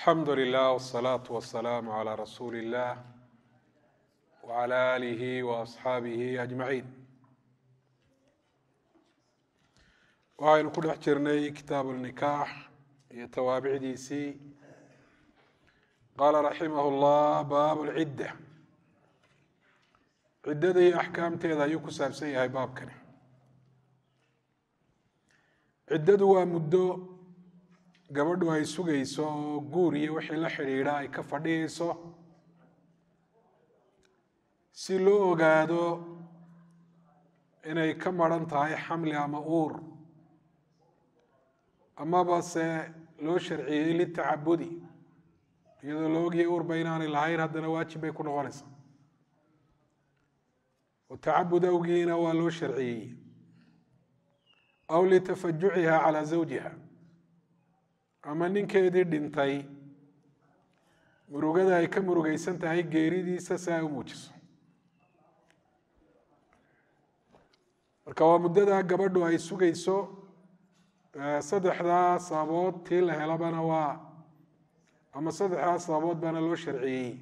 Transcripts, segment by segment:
alxamdu lilah wsalaatu wasalaamu calaa rasuuli illah wacala aalihi wa asxaabihi ajmaciin waxaynu ku dhex jirnay kitaabu nikaax iyo tawaabicdiisii qaala raximah llah baabu lcidda ciddada iyo axkaamteeda ayuu ku saabsan yahay baabkani ciddadu waa muddo gabadhu ay sugayso oo guur iyo wixii la xidhiidha ay ka fadhiyayso si loo ogaado inay ka maran tahay xamli ama uur amaba se loo sharciyey litacabudi iyadoo la ogyahay uurba inaanay lahayn haddana waajib bay ku noqonaysa oo awgiina waa loo sharciyey aw litafajuciha calaa zawjiha ama ninkeedii dhintay murugada ay ka murugaysan tahay geeridiisa si ay u muujiso marka waa muddada gabadhu ay sugayso saddexdaa sababood tii la helabana waa ama saddexdaa sababood baana loo sharciyey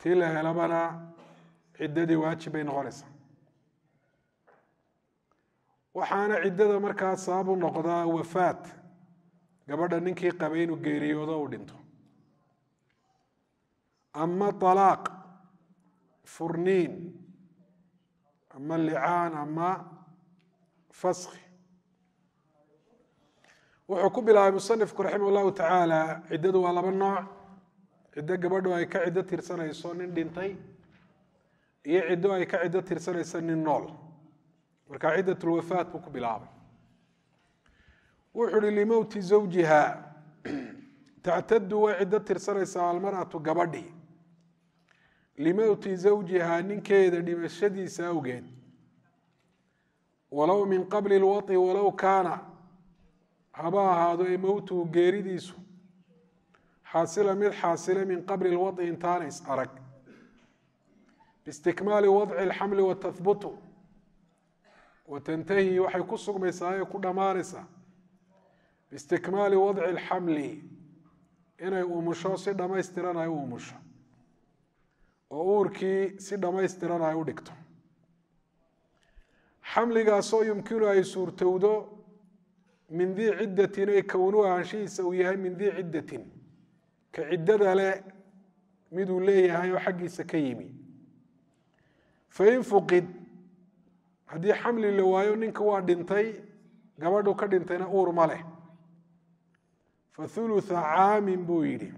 tii la helabana ciddadii waajib bay noqonaysaa waxaana ciddada markaa u noqdaa wafaat gabadha ninkii qabay inuu geeriyoodo u dhinto ama alaaq furniin ama licaan ama faski wuxuu ku bilaabay musanifku raximah allahu tacaala ciddadu waa laba nooc ciddo gabadhu ay ka ciddo tirsanayso nin dhintay iyo ciddo ay ka ciddo tirsanayso nin nool markaa ciddatulwafaat buu ku bilaabay wuxuu hi limowti zawjiha tactadu way ciddo tirsanaysaa almaratu gabadhii limowti zawjihaa ninkeeda dhimashadiisa awgeed walow min qabli lwai walow kaana haba ahaado ee mowtuhu geeridiisu xaasila mid xaasila min qabli lwai intaana is arag biistikmaali wadci alxamli watahbutu watantahi waxay ku sugmaysaa ee ku dhammaanaysaa biistikmaali wadci alxamli inay umusho si dhammaystiran ay u umusho oo uurkii si dhammaystiran ay u dhigto xamligaasoo yumkinu ay suurtowdo min dii ciddatin ay kownuhu ahaanshihiisa uu yahay min dii ciddatin ka ciddada leh miduu leeyahay oo xaggiisa ka yimi fain fuqid haddii xamli la waayo ninka waa dhintay gabadhu ka dhintayna uur ma leh faulua caamin buu yidhi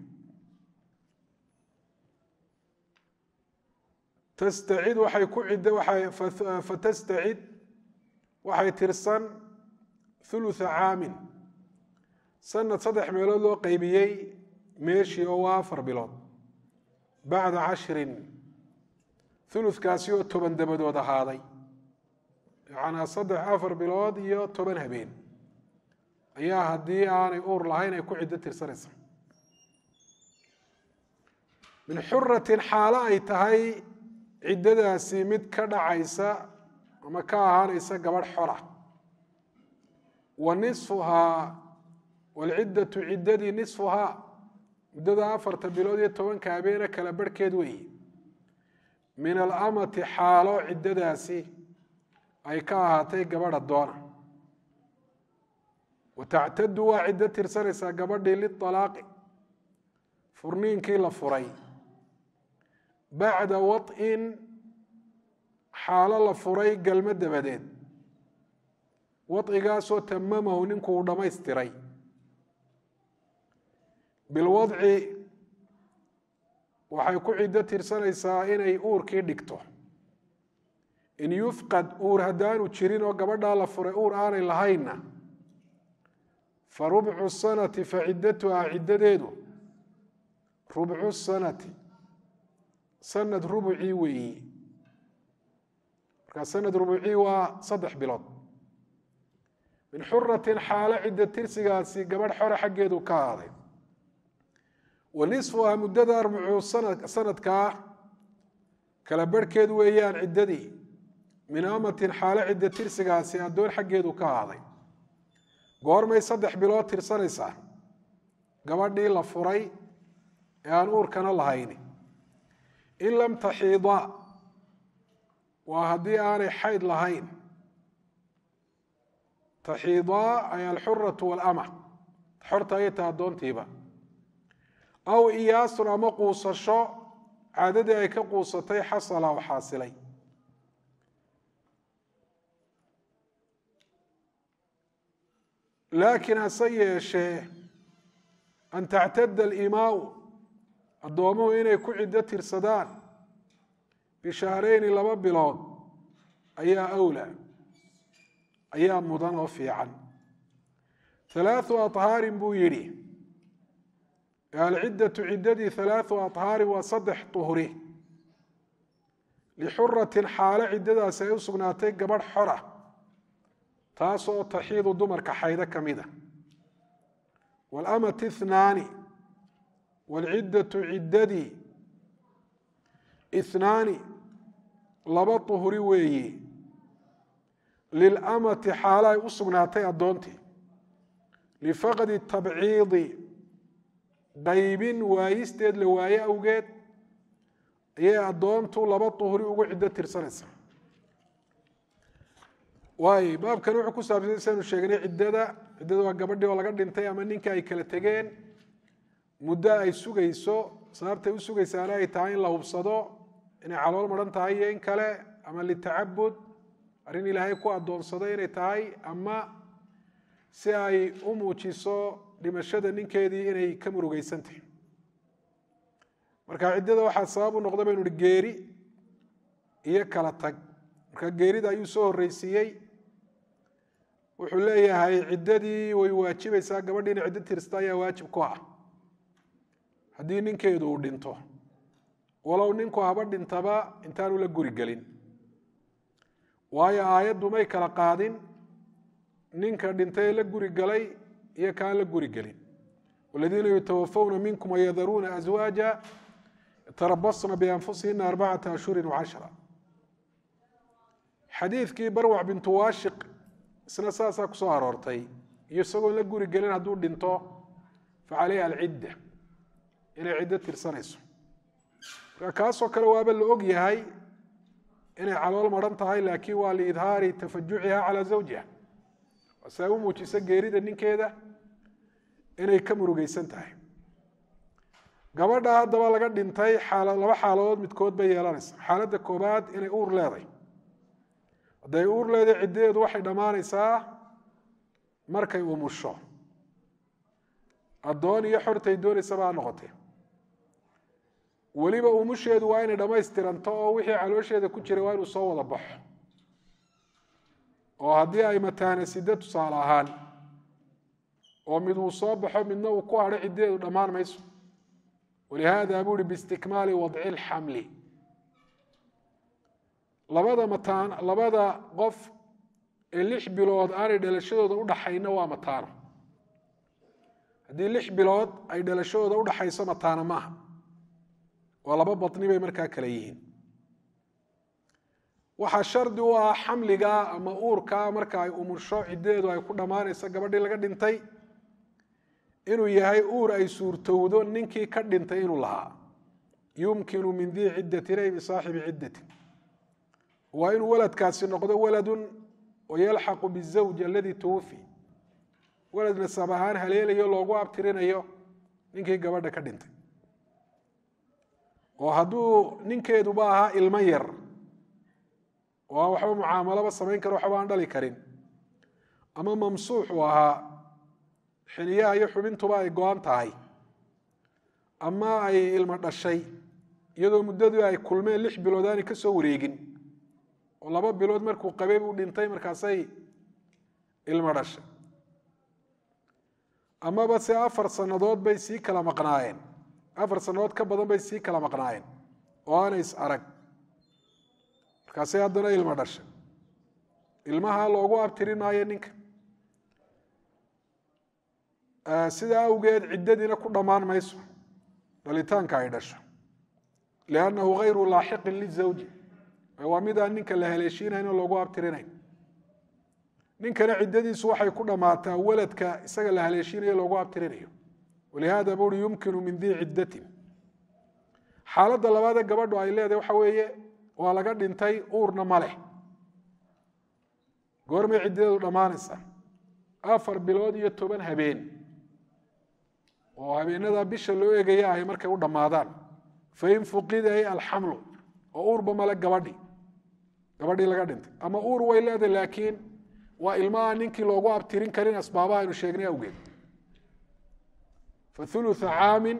tastacid waxay ku cidda fatastacid waxay tirsan hulua caamin sanad saddex meelood loo qaybiyey meeshii oo waa afar bilood bacda cashrin huludkaasi oo toban dabadood ahaaday macnaa saddex afar bilood iyo toban habeen ayaa haddii aanay uur lahayn ay ku ciddo tirsanaysa min xuratin xaalo ay tahay ciddadaasi mid ka dhacaysa ama ka ahaanaysa gabadh xora wa nisfuhaa walciddatu ciddadii nisfuhaa muddada afarta bilood iyo tobanka habeena kala barhkeed weeye min al amati xaalo ciddadaasi ay ka ahaatay gabadh doona watactaddu waa ciddo tirsanaysaa gabadhii lialaaqi furniinkii la furay bacda wain xaalo la furay galmo dabadeed wacigaasoo tamamahu ninku uu dhammaystiray bilwadci waxay ku ciddo tirsanaysaa inay uurkii dhigto in yufqad uur haddaanu jirin oo gabadhaa la furay uur aanay lahaynna farubcu sanati facidatuhaa ciddadeedu rubcu sanati sanad rubucii weeyi markaa sanad rubucii waa saddex bilood min xuratin xaalo cidda tirsigaasi gabadh xore xaggeedu ka ahaaday wa nisfuhaa muddada arbucuu sanadkaa kala barhkeed weeyaan ciddadii min amatin xaalo cidda tirsigaasi addoon xaggeedu ka ahaaday goormay saddex bilood tirsanaysaa gabadhii la furay ee aan uurkana lahayni in lam taxiida waa haddii aanay xayd lahayn taxiidaa ay alxuratu waalama xorta ayay taha addoontiiba aw iyaasun ama quusasho caadadii ay ka quusatay xasala oo xaasilay laakiin hase yeeshee an tactadda alimaau addoommuhu inay ku ciddo tirsadaan bishaareyni laba bilood ayaa awlaa ayaa mudan oo fiican halaathu adhaarin buu yidhi alciddatu ciddadii halaathu adhaarin waa saddex tuhri lixuratin xaalo ciddadaasi ay u sugnaatay gabadh xora taasoo taxiidu dumarka xaydo ka mid a ah. walamat ithnaani walciddatu ciddadii ithnaani laba duhuri weeye lilamati xaalo ay u sugnaatay addoontii lifaqdi tabciidi daybin waayisteed la waaye awgeed ayay addoontu laba duhuri ugu ciddo tirsanaysa waay baabkan wuxuu ku saabsan sanu sheegnay ciddada ciddada waa gabadhii oo laga dhintay ama ninka ay kala tegeen muddo ay sugayso sababtay u sugaysaana ay tahay in la hubsado inay calool maran tahay iyo in kale ama litacabud arrin ilaahay ku addoonsaday inay tahay ama si ay u muujiso dhimashada ninkeedii inay ka murugaysantahy marka ciddada waxaa sabab u noqda baynu hi geeri iyo kala tag marka geerida ayuu soo horreysiiyey wuxuu leeyahay ciddadii way waajibaysaa gabadhiina ciddo tirista ayaa waajib ku ah haddii ninkeedu uu dhinto walow ninku haba dhintaba intaanu la gurigelin waayo aayaddu may kala qaadin ninka dhintay la gurigalay iyo kaan la gurigelin gelin waladiina yutawafawna minkum wayadaruuna aswaaja yatarabasna bianfusihina arbacata ashhurin wacashra xadiidkii barwac bintu waashiq isna saasaa kusoo aroortay iyo isagoon la guri gelin hadduu dhinto fa caleyha alcidda inay ciddo tirsanayso marka kaasoo kale waaba la og yahay inay calool maran tahay laakiin waa liidhaari tafajuciha calaa zawjiha waase u muujisa geerida ninkeeda inay ka murugaysan tahay gabadha haddaba laga dhintay laba xaaladood midkood bay yeelanaysa xaaladda koobaad inay uur leedahay hadday uur leedahay ciddadeedu waxay dhammaanaysaa markay umusho addoon iyo xortay doonaysaba ha noqotay weliba umusheedu waa inay dhammaystiranto oo wixii caloosheeda ku jiray waa inuu soo wada baxo oo haddii ay mataana siddo tusaale ahaan oo mid uu soo baxo midna uu ku hadho ciddadeedu dhammaan mayso walihaada buu hi biistikmaali wadci lxamli labada mataan labada qof ee lix bilood aanay dhalashadooda u dhaxayna waa mataano haddii lix bilood ay dhalashadooda u dhaxayso mataano maaha waa laba badni bay markaa kale yihiin waxaa shardi u ah xamliga ama uurka marka ay umusho ciddeedu ay ku dhammaanayso gabadhii laga dhintay inuu yahay uur ay suurtowdo ninkii ka dhintay inuu lahaa yumkinu min dii ciddati raybi saaxibi ciddatin waa inuu waladkaasi noqdo waladun wayalxaqu bizawj aladii tuwufi walad nasaab ahaan haleelayo loogu abtirinayo ninkii gabadha ka dhintay oo hadduu ninkeeduba ahaa ilmo yar oo waxba mucaamalaba samayn kara waxba aan dhali karin ama mamsuux ahaa xiniyaha iyo xubintuba ay go-an tahay ama ay ilmo dhashay iyadoo muddadu ay kulmeen lix bilood aanay ka soo wareegin oo laba bilood markuu qabay buu dhintay markaasay ilmo dhashay amaba se afar sannadood bay sii kala maqnaayeen afar sannadood ka badan bay sii kala maqnaayeen oo aanay is arag markaasay haddana ilmo dhashay ilmaha loogu abtirinaayo ninka sidaa awgeed ciddadiina ku dhammaan mayso dhalitaanka ay dhasho liannahu hayru laaxiqin lizawji waa midaa ninka la haleeshiinayn oo lagu abtirinayn ninkana ciddadiisu waxay ku dhammaataa waladka isaga la haleeshinayo loogu abtirinayo walihaada buuri yumkinu min dii ciddatin xaaladda labaadee gabadhu ay leedahay waxa weeye waa laga dhintay uurna ma leh goormay ciddadeedu dhammaanaysa afar bilood iyo toban habeen oo habeenada bisha loo egaya ay markay u dhammaadaan fain fuqiday alxamlu oo uurba male gabadhi gabadhii laga dhintay ama uur way leedahay laakiin waa ilmaha ninkii loogu abtirin karin asbaabaha aynu sheegnay awgeed faulu caamin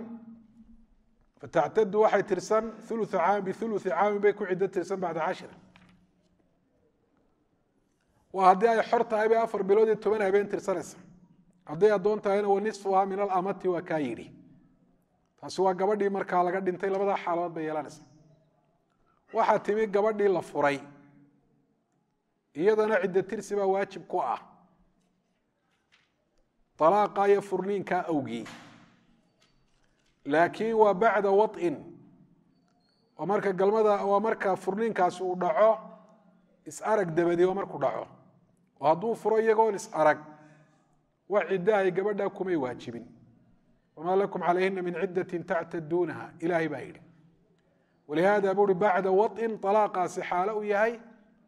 fatactadu waxay tirsan ulu caam biulu caamin bay ku cido tirsan bacda cashir waa haddii ay xor tahay bay afar bilood iyo toban habeen tirsanaysa hadday addoon tahayna wa nisfuha min alamati waa kaa yidhi taasi waa gabadhii markaa laga dhintay labadaa xaalood bay yeelanaysa waxaa timi gabadhii la furay iyadana cidda tirsi baa waajib ku ah alaaqa iyo furniinkaa awgii laakiin waa bacda wain oo marka galmada waa marka furniinkaasi uu dhaco is-arag dabadii oo markuu dhaco oo hadduu furo iyagoon is-arag wax cidda ay gabadha kumay waajibin wamaa lakum calayhina min ciddatin tactaduunaha ilaahay baa yidhi walihaada buu uhi bacda wain alaaqaasi xaalo u yahay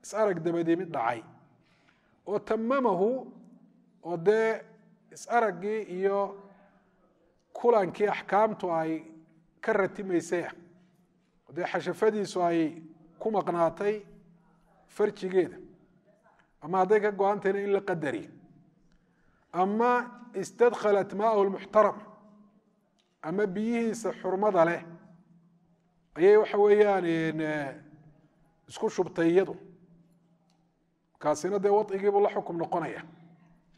isarag dabadii mid dhacay oo tamamahu oo dee isaraggii iyo kulankii axkaamtu ay ka ratimaysay oo dee xashafadiisu ay ku maqnaatay farjigeeda ama hadday ka go-antahayna in la qadari ama istadkhalat maahu lmuxtaram ama biyihiisa xurmada leh ayay waxa weeyaan isku shubtay iyadu kaasina dee wacigiibuu la xukum noqonaya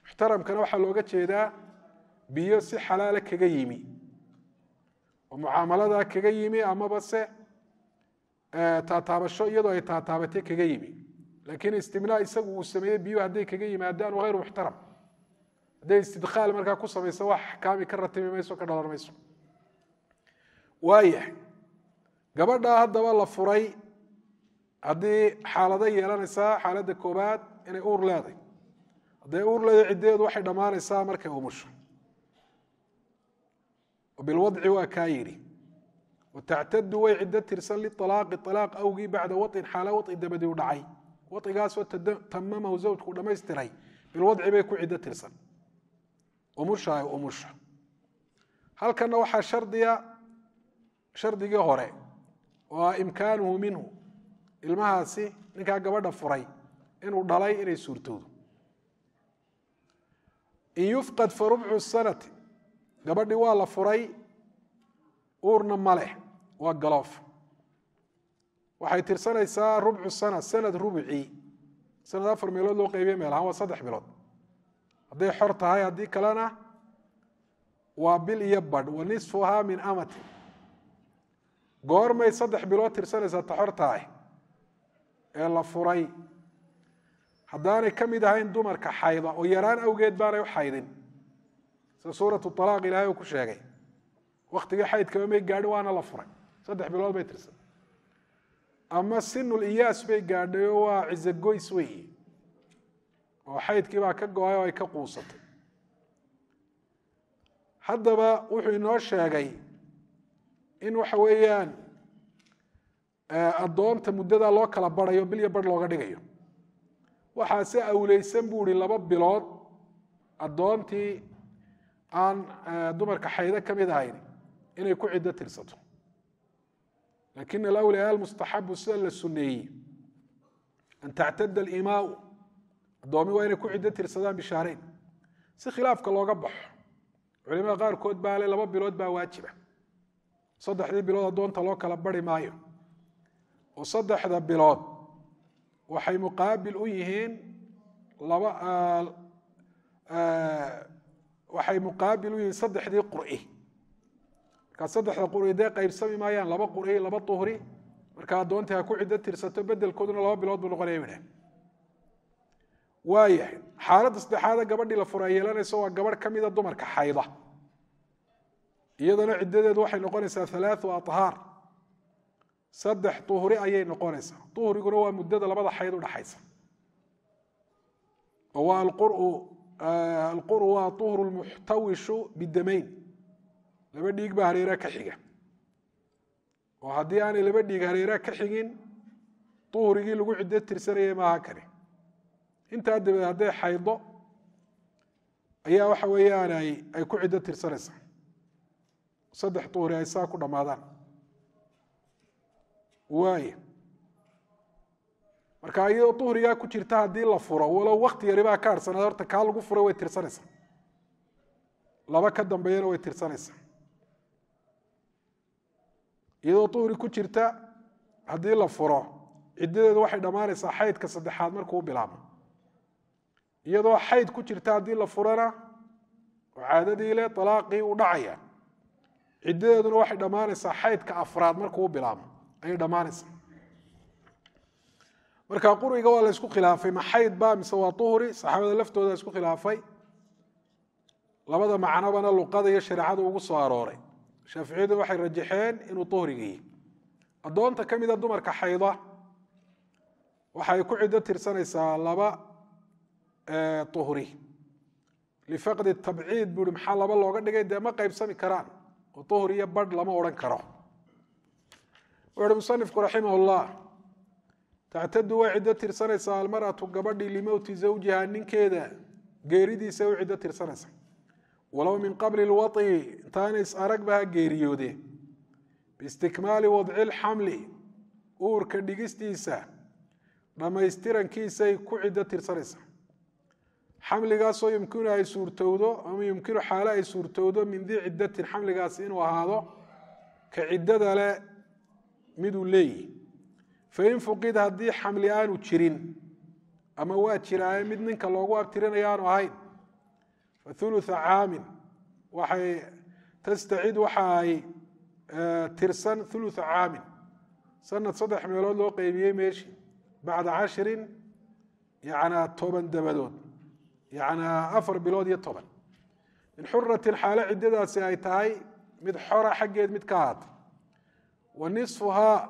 muxtaramkana waxaa looga jeedaa biyo si xalaala kaga yimi oo mucaamaladaa kaga yimi amaba se taataabasho iyadoo ay taataabate kaga yimi laakiin istimnaa isagu uu sameeyey biyuu hadday kaga yimaadaan waa muxtaram hadday istidqaal markaa ku samayso wax axkaami ka ratimi mayso ka dhalan mayso waaya gabadhaa haddaba la furay haddii xaalado yeelanaysaa xaaladda koobaad inay uur leeday hadday uur leeday ciddeedu waxay dhammaanaysaa markay umusho bilwadci waa kaa yidhi watactadu way ciddo tirsan lialaaqi alaaq awgii bacda wain xaala wai dabadii u dhacay waigaasoo tamamahu zawjku dhammaystiray bilwadci bay ku ciddo tirsan umusha halkanna waxaa shardiya shardigii hore oo imkaanuhu minhu ilmahaasi ninkaa gabadha furay inuu dhalay inay suurtoodo in yufqad fa rubcu sanati gabadhii waa la furay uurna maleh waa galoof waxay tirsanaysaa rubcu sana sanad rubcii sanad afar meelood loo qaybiye meel ahaan waa saddex bilood hadday xor tahay haddii kalena waa bil iyo badh wa nisfuhaa min amati goormay saddex bilood tirsanaysaa ta xor tahay ee la furay haddaanay ka mid ahayn dumarka xayda oo yaraan awgeed baanay u xaydin sida suuratu alaaq ilaahay uu ku sheegay waktigii xaydkaba may gaadhin waana la furay saddex bilood bay tirsan ama sinul iyaas bay gaadhay oo waa cisogoys weyi oo xaydkii baa ka go-ay oo ay ka quusatay haddaba wuxuu inoo sheegay in waxa weeyaan addoonta muddadaa loo kala barayo bil yo barh looga dhigayo waxaase awleysan buu ihi laba bilood addoontii aan dumarka xaydo ka mid ahayn inay ku ciddo tirsato laakin alawliyaa almustaxabu sida la sunneeyey an tactada alimaau addoomi waa inay ku ciddo tirsadaan bishaareyn si khilaafka looga baxo culimada qaarkood baa le laba bilood baa waajiba saddexdii bilood addoonta loo kala bari maayo saddexda bilood waxay muqaabil u yihiin laba waxay muqaabil u yihiin saddexdii qur'i markaa saddexda qur'i dee qaybsami maayaan laba qur'i laba tuhri marka addoontai ha ku ciddo tirsato beddelkooduna laba bilood buu noqonaya midhah waayahay xaaladda saddexaada gabadhii la fura ay yeelanayso waa gabadh ka mida dumarka xayda iyadana ciddadeedu waxay noqonaysaa halaathu athaar saddex duhri ayay noqonaysaa duhriguna waa muddada labada xayd udhaxaysa oo waa alquru waa eh, duhru lmuxtawishu bidamayn laba dhiig baa hareera ka xiga oo haddii aanay laba dhiig hareera ka xigin duhrigii lagu ciddo tirsanaya maaha kani intaa dabeed hadday xaydo ayaa waxa weeyaan ay ku ciddo tirsanaysaa saddex duhri ay saa ku dhammaadaan waay marka iyadoo duhrigaa ku jirta haddii la furo walow wakti yaribaa ka harsanayd horta kaa lagu furay way tirsanaysaa laba ka dambeeyana way tirsanaysaa iyadoo duhri ku jirta haddii la furo ciddadeedu waxay dhammaanaysaa xaydka saddexaad markuu bilaabmo iyadoo xayd ku jirta haddii la furana oo caadadiile alaaqii u dhacaya ciddadeeduna waxay dhammaanaysaa xaydka afraad markuu bilaabo ayay dhammaanaysaa marka quriga waa la khilaafay ma xaydba mise waa uhri saxaabada laftooda isku khilaafay labada macnobana luqada iyo shareecada ugu soo arooray shaaficiyadu waxay rajaxeen inuu uhriga yihi addoonta ka mida dumarka xayda waxay ku cido tirsanaysaa laba uhri lifaqdi tabciid buui maxaa laba looga dhigay dee ma qaybsami karaan oo uhri iyo badh lama odhan karo wuxuuhi musanifku raximah ullah tactadu way ciddo tirsanaysaa almaratu gabadhii limowti zawjiha ninkeeda geeridiisa way ciddo tirsanaysa walow min qabli lwaطi intaana is aragba ha geeriyoode biistikmaali wadci lxamli uurka dhigistiisa dhammaystirankiisay ku ciddo tirsanaysa xamligaasoo yumkinu ay suurtowdo ama yumkinu xaalo ay suurtowdo min dii ciddatin xamligaasi inuu ahaado ka ciddada le miduu fa in fuqida haddii xamli aanu jirin ama waa jiraaye mid ninka loogu abtirinaya aanu ahayn faulua caamin waxay tastacid waxa ay eh, tirsan ulua caamin sanad saddex meelood loo qeybiyey meeshii bacda cashirin yanaa toban dabadood yanaa afar bilood iyo toban min xuratin xaalo ciddadaasi ay tahay mid xora xaggeed mid ka ahaata wa nisfuhaa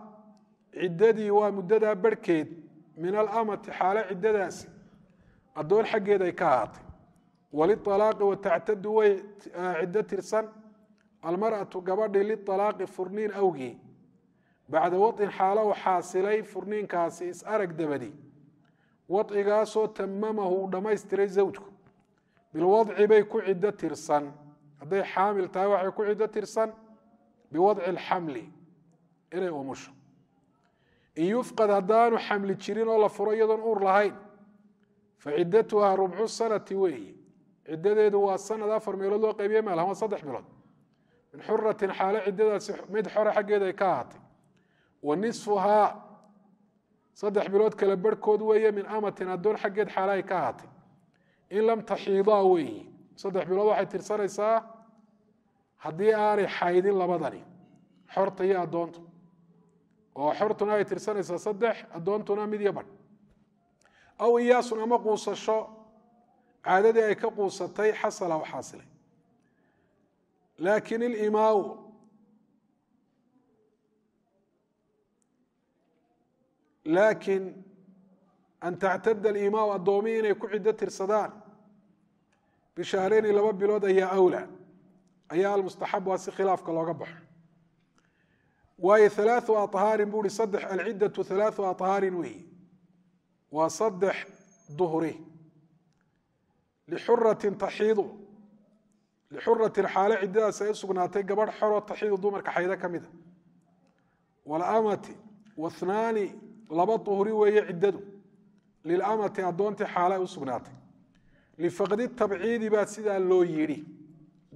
ciddadii waa muddadaa barhkeed min alamati xaalo ciddadaasi addoon xaggeed ay ka ahaatay walialaaqi wa tactadu way ah, ciddo tirsan almar'atu gabadhii lialaaqi furniin awgii bacda wain xaalo xaasilay furniinkaasi is-arag dabadi wadcigaasoo tamamahu dhammaystiray zawjku bilwadci bay ku ciddo tirsan hadday xaamil tahay waxay ku ciddo tirsan biwadci alxamli inay umusho in yufqad haddaanu xamli jirin oo la furo iyadoon uur lahayn fa ciddatuhaa rubcu sanati weeye ciddadeedu waa sanad afar meelood loo qaybiye maalha waa saddex bilood min xuratin xaalo ciddadaasi mid xora xaggeeda ay ka ahaatay wa nisfuhaa saddex bilood kale barhkood weeye min amatin addoon xaggeed xaalo ay ka ahaatay in lam taxiidaa weeye saddex bilood waxay tirsanaysaa haddii aanay xaydin labadani xorta iyo addoontu oo xurtuna ay tirsanaysaa saddex addoontuna mid iyo aw iyaasun ama quusasho caadadii ay ka quusatay xasala oo xaasilay laakin ilimaau laakin an tactada alimaau addoomihi inay ku ciddo tirsadaan bishahrayni laba bilood ayaa awla ayaa almustaxab waa si khilaafka looga baxo waayo alaau ahaarin buu hi saddex alciddatu alaau ahaarin weeyi waa saddex duhri lixuratin taxiidu lixuratin xaale ciddadaas ay u sugnaatay gabadh xoro taxiidu dumarka xaydo ka mida walamati wahnaani laba duhri weeye ciddadu lilamati addoontii xaale ay u sugnaatay lifaqdi tabciidi baa sidaa loo yidhi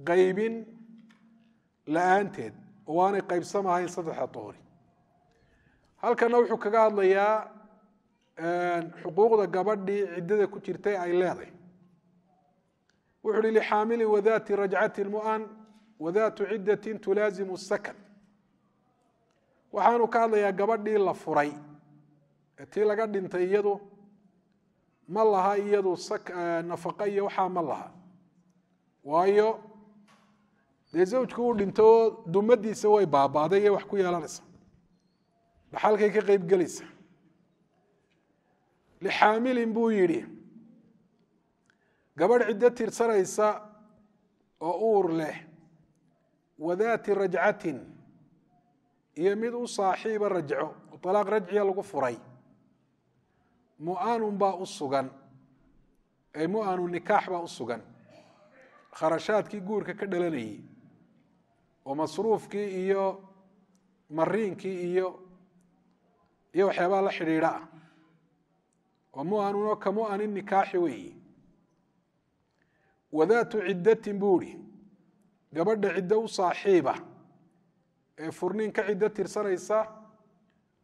qaybin la-aanteed waanay qaybsamahayn saddexa dooni halkana wuxuu kaga hadlayaa xuquuqda gabadhii ciddada ku jirtay ay leedahay wuxu uhi lixaamilin wadaati rajcati mu'an wadaatu ciddatin tulaazimu sakan waxaanu ka hadlayaa gabadhii la furay ee tii laga dhintay iyadu ma laha iyadu nafaqo iyo waxaa ma laha waayo dee zawjku uu dhinto oo dumadiisa way baabaaday iyo wax ku yeelanaysa dhaxalkay ka qayb gelaysa lixaamilin buu yidhi gabadh ciddo tirsanaysa oo uur leh wadaati rajcatin iyo mid u saaxiiba rajco oo talaaq rajciya lagu furay mu-aanun baa u sugan ee mu-aanu nikaax baa u sugan kharashaadkii guurka ka dhalanayay oo masruufkii iyo mariinkii iyo iyo waxyaabaha la xidhiidha ah oo kamu kamuanin nikaaxi weeyi wadaatu ciddatin buu ihi gabadha ciddo u saaxiiba ee furniinka ciddo tirsanaysa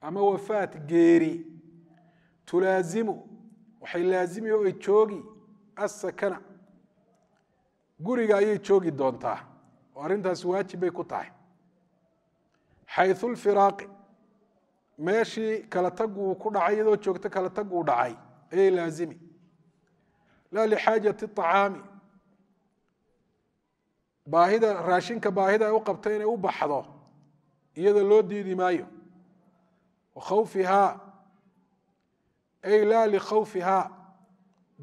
ama wafaat geeri tulaasimu waxay laazimi oo ay joogi assakana guriga ayay joogi doontaa arrintaasi waajib bay ku tahay xayu lfiraaqi meeshii kala tagu uu ku dhacay iyadoo joogto kala tag uu dhacay ayay laazimi laa lixaajati acaami baahida raashinka baahida ay u qabta inay u baxdo iyada loo diidi maayo wa khawfihaa ay laa likhawfihaa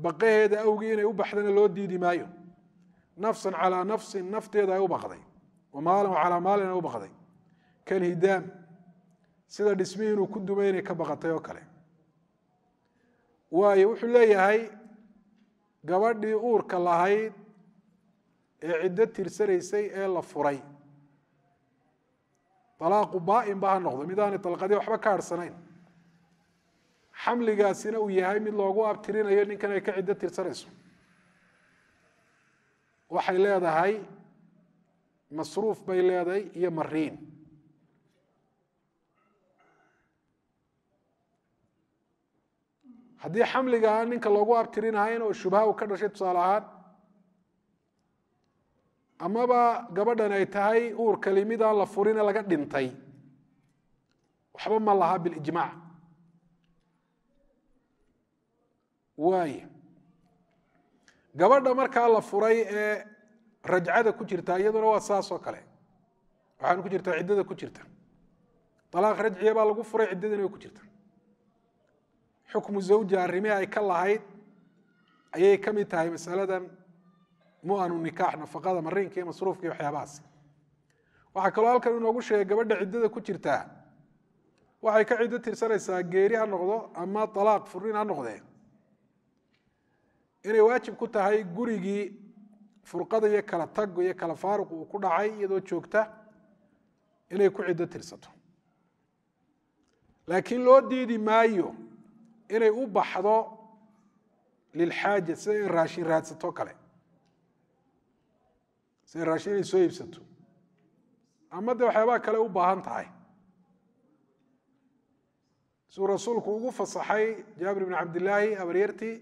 baqaheeda awgii inay u baxdana loo diidi maayo nafsan calaa nafsin nafteeda ay u baqday wa maalin calaa maalin ay u baqday kalhidaam sida dhismihii inuu ku dumay inay ka baqatay oo kale waayo wuxuu leeyahay gabadhii uurka lahayd ee ciddo tirsanaysay ee la furay dalaaqu alaaqu baainba ha noqdo mid aanay dalqadii waxba ka harhsanayn xamligaasina uu yahay mid loogu abtirinayo ninkan ay ka ciddo tirsanayso waxay leedahay masruuf bay leedahay iyo mariin haddii xamliga aan ah ninka loogu abtirinahayn oo shubha u ka dhashay tusaale ahaan amaba gabadhan ay tahay uurka limid aan la furine laga dhintay waxba ma laha bilijmaac waay gabadha markaa la furay ee rajcada ku jirta iyaduna waa saasoo kale waxaan ku jirtaa ciddada ku jirta alaaq rajciya baa lagu furay ciddadina way ku jirta xukmu zawja arrimihii ay ka lahayd ayay ka mid tahay masaladan muanu nikaax nafaqada mariinka iyo masruufka iyo waxyaabahaas waxaa kaloo halkan inoogu sheegay gabadha ciddada ku jirtaa waxay ka ciddo tirsanaysaa geeri ha noqdo ama alaaq furin ha noqdee inay waajib ku tahay gurigii furqada iyo kala tag iyo kala faaruq uu ku dhacay iyadoo joogta inay ku ciddo tirsato laakiin loo diidi maayo inay u baxdo lilxaaja sida raashin raadsato kale sida raashin inay soo iibsato ama de waxyaabaha kale u baahan tahay siduu rasuulku ugu fasaxay jaabir bn cabdilaahi abaryartii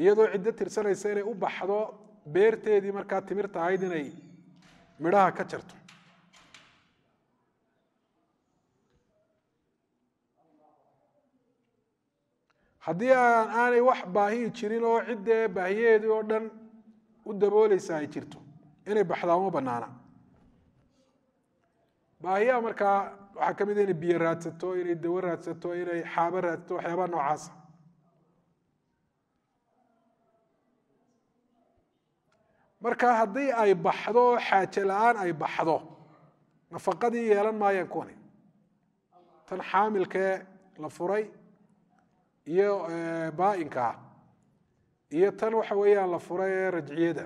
iyadoo ciddo tirsanaysa inay u baxdo beerteedii markaa timirta ahayd inay midhaha ka jarto haddii aan aanay wax baahiyi jirin oo ciddee baahiyaheedii oo dhan u dabooleysa ay jirto inay baxdaa uma banaana baahiyaha markaa waxaa ka mid ah inay biyo raadsato inay dawo raadsato inay xaabo raadsato waxyaabaha noocaasa ah. marka haddii ay baxdo xaaje la-aan ay baxdo nafaqadii yeelan maayaan kuwani tan xaamilkee la furay iyo baainka ah iyo tan waxa weeyaan la furay ee rajciyada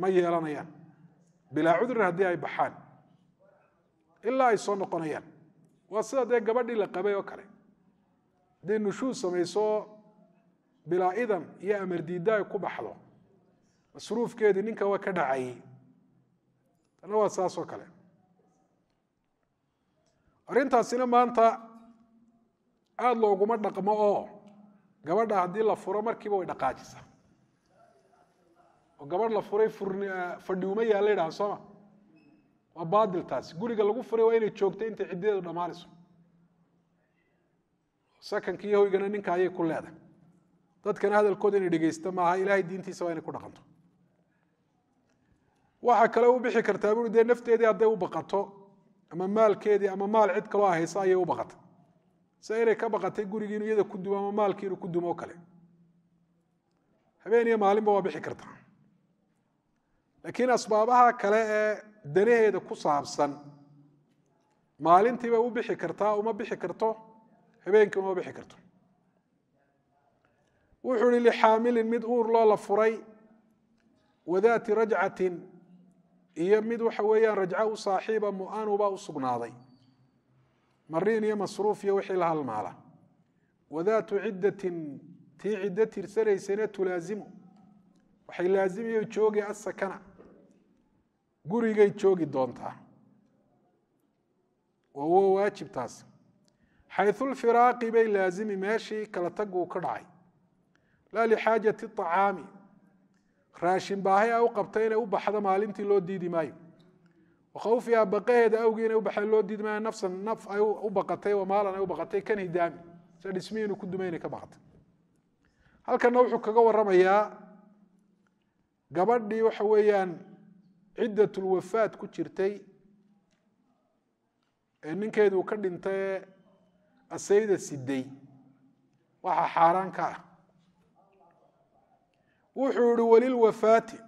ma yeelanayaan bilaa cudurna haddii ay baxaan ilaa ay soo noqonayaan waa sida dee gabadhii la qabay oo kale haddii nushuud samayso bilaa idan iyo amar diida ay ku baxdo masruufkeedii ninka waa ka dhacayay tana waa saasoo kale arrintaasina maanta aada looguma dhaqmo oo gabadha haddii la furo markiiba way dhaqaajisaa oo gabadh la furay ah, fadhiumayaa la yidhaha sooma waa baatil taasi guriga lagu furay waa inay joogto intay ciddideedu dhammaanayso sakanka iyo hoygana ninka ayay ku leedahay dadkana hadalkooda inay dhegeysta maaha ilaahay diintiisa waa inay ku dhaqanto waxa kale u bixi kartaa bui dee nafteedii hadday u baqato ama maalkeedii ama maal cid kaloo haysa ayay u baqatay sia inay ka baqatay gurigii inu iyada ku dumo ama maalkii inuu ku dumo o kale habeen iyo maalinba waa bixi kartaa laakiin asbaabaha kale ee danaheeda ku saabsan maalintiiba u bixi kartaa uma bixi karto habeenkiima ma bixi karto wuxuu hi lixaamilin mid uur loo la furay wadaati rajcatin iyo mid waxa weeyaan rajca u saaxiiba mu'aanubaa u sugnaaday mariin iyo masruuf iyo wixii la halmaala wadaatu ciddatin tii ciddo tirsanaysana tulaasimu waxay laasimiyo joogi asakana gurigay joogi doontaa waa wo waajib taas xayulfiraaqi bay laasimi meeshii kala taguu ka dhacay laa lixaajati acaami raashin baahay a u qabta inay u baxdo maalintii loo diidi maayo wkhawfiha baqaheeda awgii inay u baxeen loo diidi maayo nafsan naf ay u baqatay wa maalan ay u baqatay kan hidaami sida dhismihii inuu ku dumay inay ka baqatay halkanna wuxuu kaga warramayaa gabadhii waxa weeyaan ciddatulwafaad ku jirtay ee ninkeeduu ka dhintay asayda siday waxaa xaaraan ka ah wuxuu ihi walilwafaati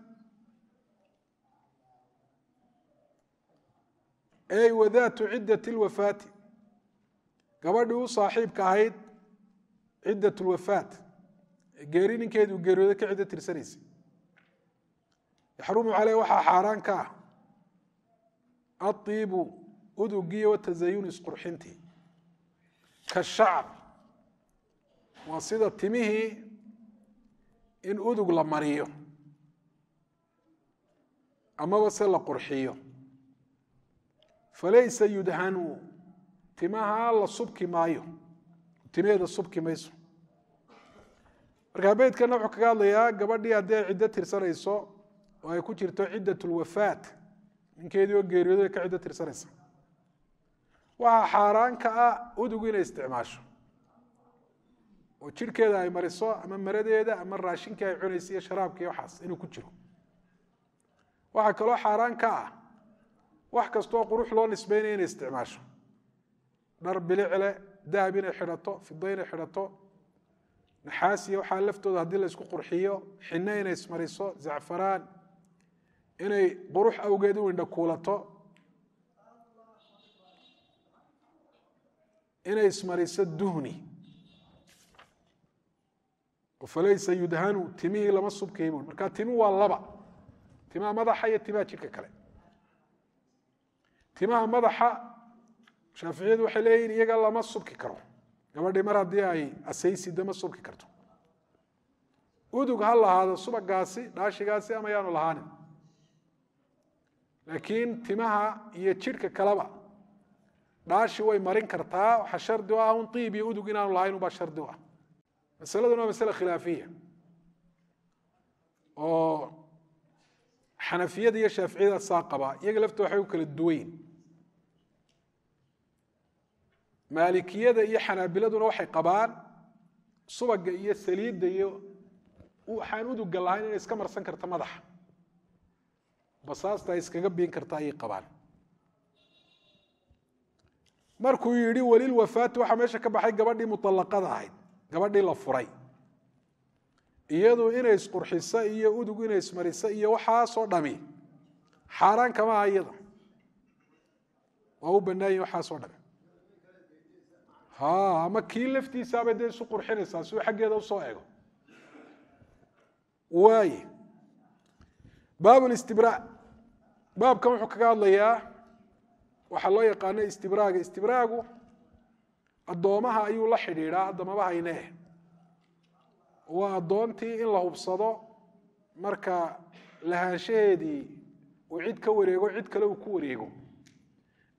ey wadaatu ciddati lwafaati gabadhii u saaxiibka ahayd ciddat lwafaat geeri ninkeedu geeriyooda ka ciddo tirsanaysay yaxrumu caleyh waxaa xaaraan ka ah aiibu udugiyo watazayun isqurxintii kashacab waa sida timihii in udug la mariyo amaba se la qurxiyo falaysa yudhanu timaha la subki maayo timeeda subki mayso markaa beydkana wuxuu kaga hadlayaa gabadhii haddii ay ciddo tirsanayso oo ay ku jirto ciddat lwafaat ninkeedii oo geeriyooday ka ciddo tirsanaysa waxaa xaaraan ah udug inay isticmaasho oo jirhkeeda ay mariso ama maradeeda ama raashinkii ay cunaysa iyo sharaabka waxaas inuu ku jiro waxaa kaloo xaaraan ka ah wax kastooo qurux loo nisbeynaya inay isticmaasho dhar bilicle dahab inay xidhato fido inay xidhato naxaas iyo waxaa laftooda haddii laysku qurxiyo xinne inay ismariso zacfaraan inay qurux awgeed u indhakuulato inay ismariso duhni falaysa yudhanu timihii lama subkaymuun markaa timi waa laba timaha madaxa iyo timaha jidhka kale timaha madaxa shaaficiyadu waxay leeyihin iyaga lama subki karo gabadhii mar haddii ay asaysidama subki karto udug ha lahaado subagaasi dhaashigaasi ama yaanu lahaanin laakiin timaha iyo jidhka kaleba dhaashi way marin kartaa waxaa shardi u ah un iib iyo udug inaanu lahayn ubaa shardi u ah masaladuna waa masale khilaafiya oo xanafiyada iyo shaaficiyada saa qabaa iyaga lafta waxay u kala duwayn maalikiyada iyo xanaabiladuna waxay qabaan subaga iyo saliidda iyo waxaan uduga lahayn inay iska marsan karta madaxa basaasta iskaga biin karta ayay qabaan markuu yidhi walilwafaati waxaa meesha ka baxay gabadhii muallaqada ahayd gabadhii la furay iyadu inay isqurxiso iyo udug inay ismariso iyo waxaasoo dhami xaaraan kama aha iyada waa u banaanyihin waxaasoo dhami ha ama kii laftiisaabay dee isu qurxinaysaa siuu xaggeeda usoo eego waaye baab listibraa baabkan wuxuu kaga hadlayaa waxaa loo yaqaano istibraaga istibraagu addoomaha ayuu la xidhiidhaa hadda maba haynee waa addoontii in la hubsado marka lahaanshaheedii uu cid ka wareego cid kale uu ku wareego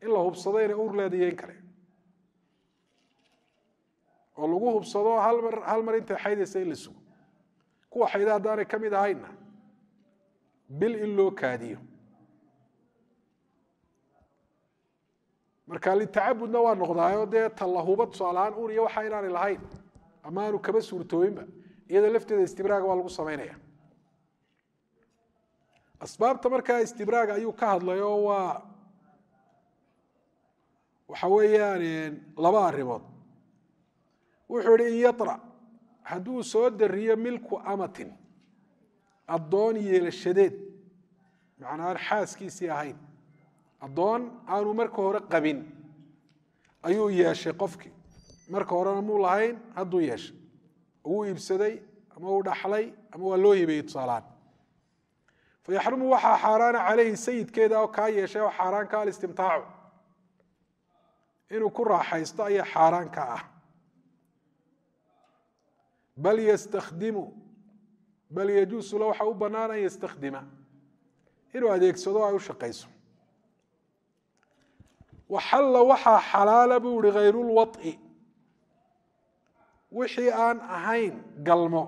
in la hubsado inay ur leedayeyn kale oo lagu hubsado halmar hal mar intay xaydaysa in la sugo kuwa xayda haddaanay ka mid ahayna bil in loo kaadiyo marka litacabudna waa noqdaayo dee tallahuba tusaalahaan un iyo waxa inaanay lahayn ama kama kaba suurtoobinba iyada lafteeda istibraaga waa lagu samaynaya asbaabta markaa istibraaga ayuu ka hadlayo waa waxa weeyaan laba arrimood wuxuu ihi in yara hadduu soo dariyo milku amatin addoon yeelashadeed macnaan xaaskiisii ahayd addoon aanu marka hore qabin ayuu yeeshay qofkii marka horena muu lahayn hadduu yeeshay wuu iibsaday ama uu dhaxlay ama waa loo hibeeyey tusaalaan fayaxrumu waxaa xaaraana calayhi sayidkeeda oo kaa yeeshay oo xaaraan ka alistimtaacu inuu ku raaxaysto ayaa xaaraan ka ah bal yastakdimu bal yajuusu la waxaa u bannaan an yastakdima inuu adeegsado ay u shaqayso waxalla waxaa xalaala buu ihi hayrulwaطi wixii aan ahayn galmo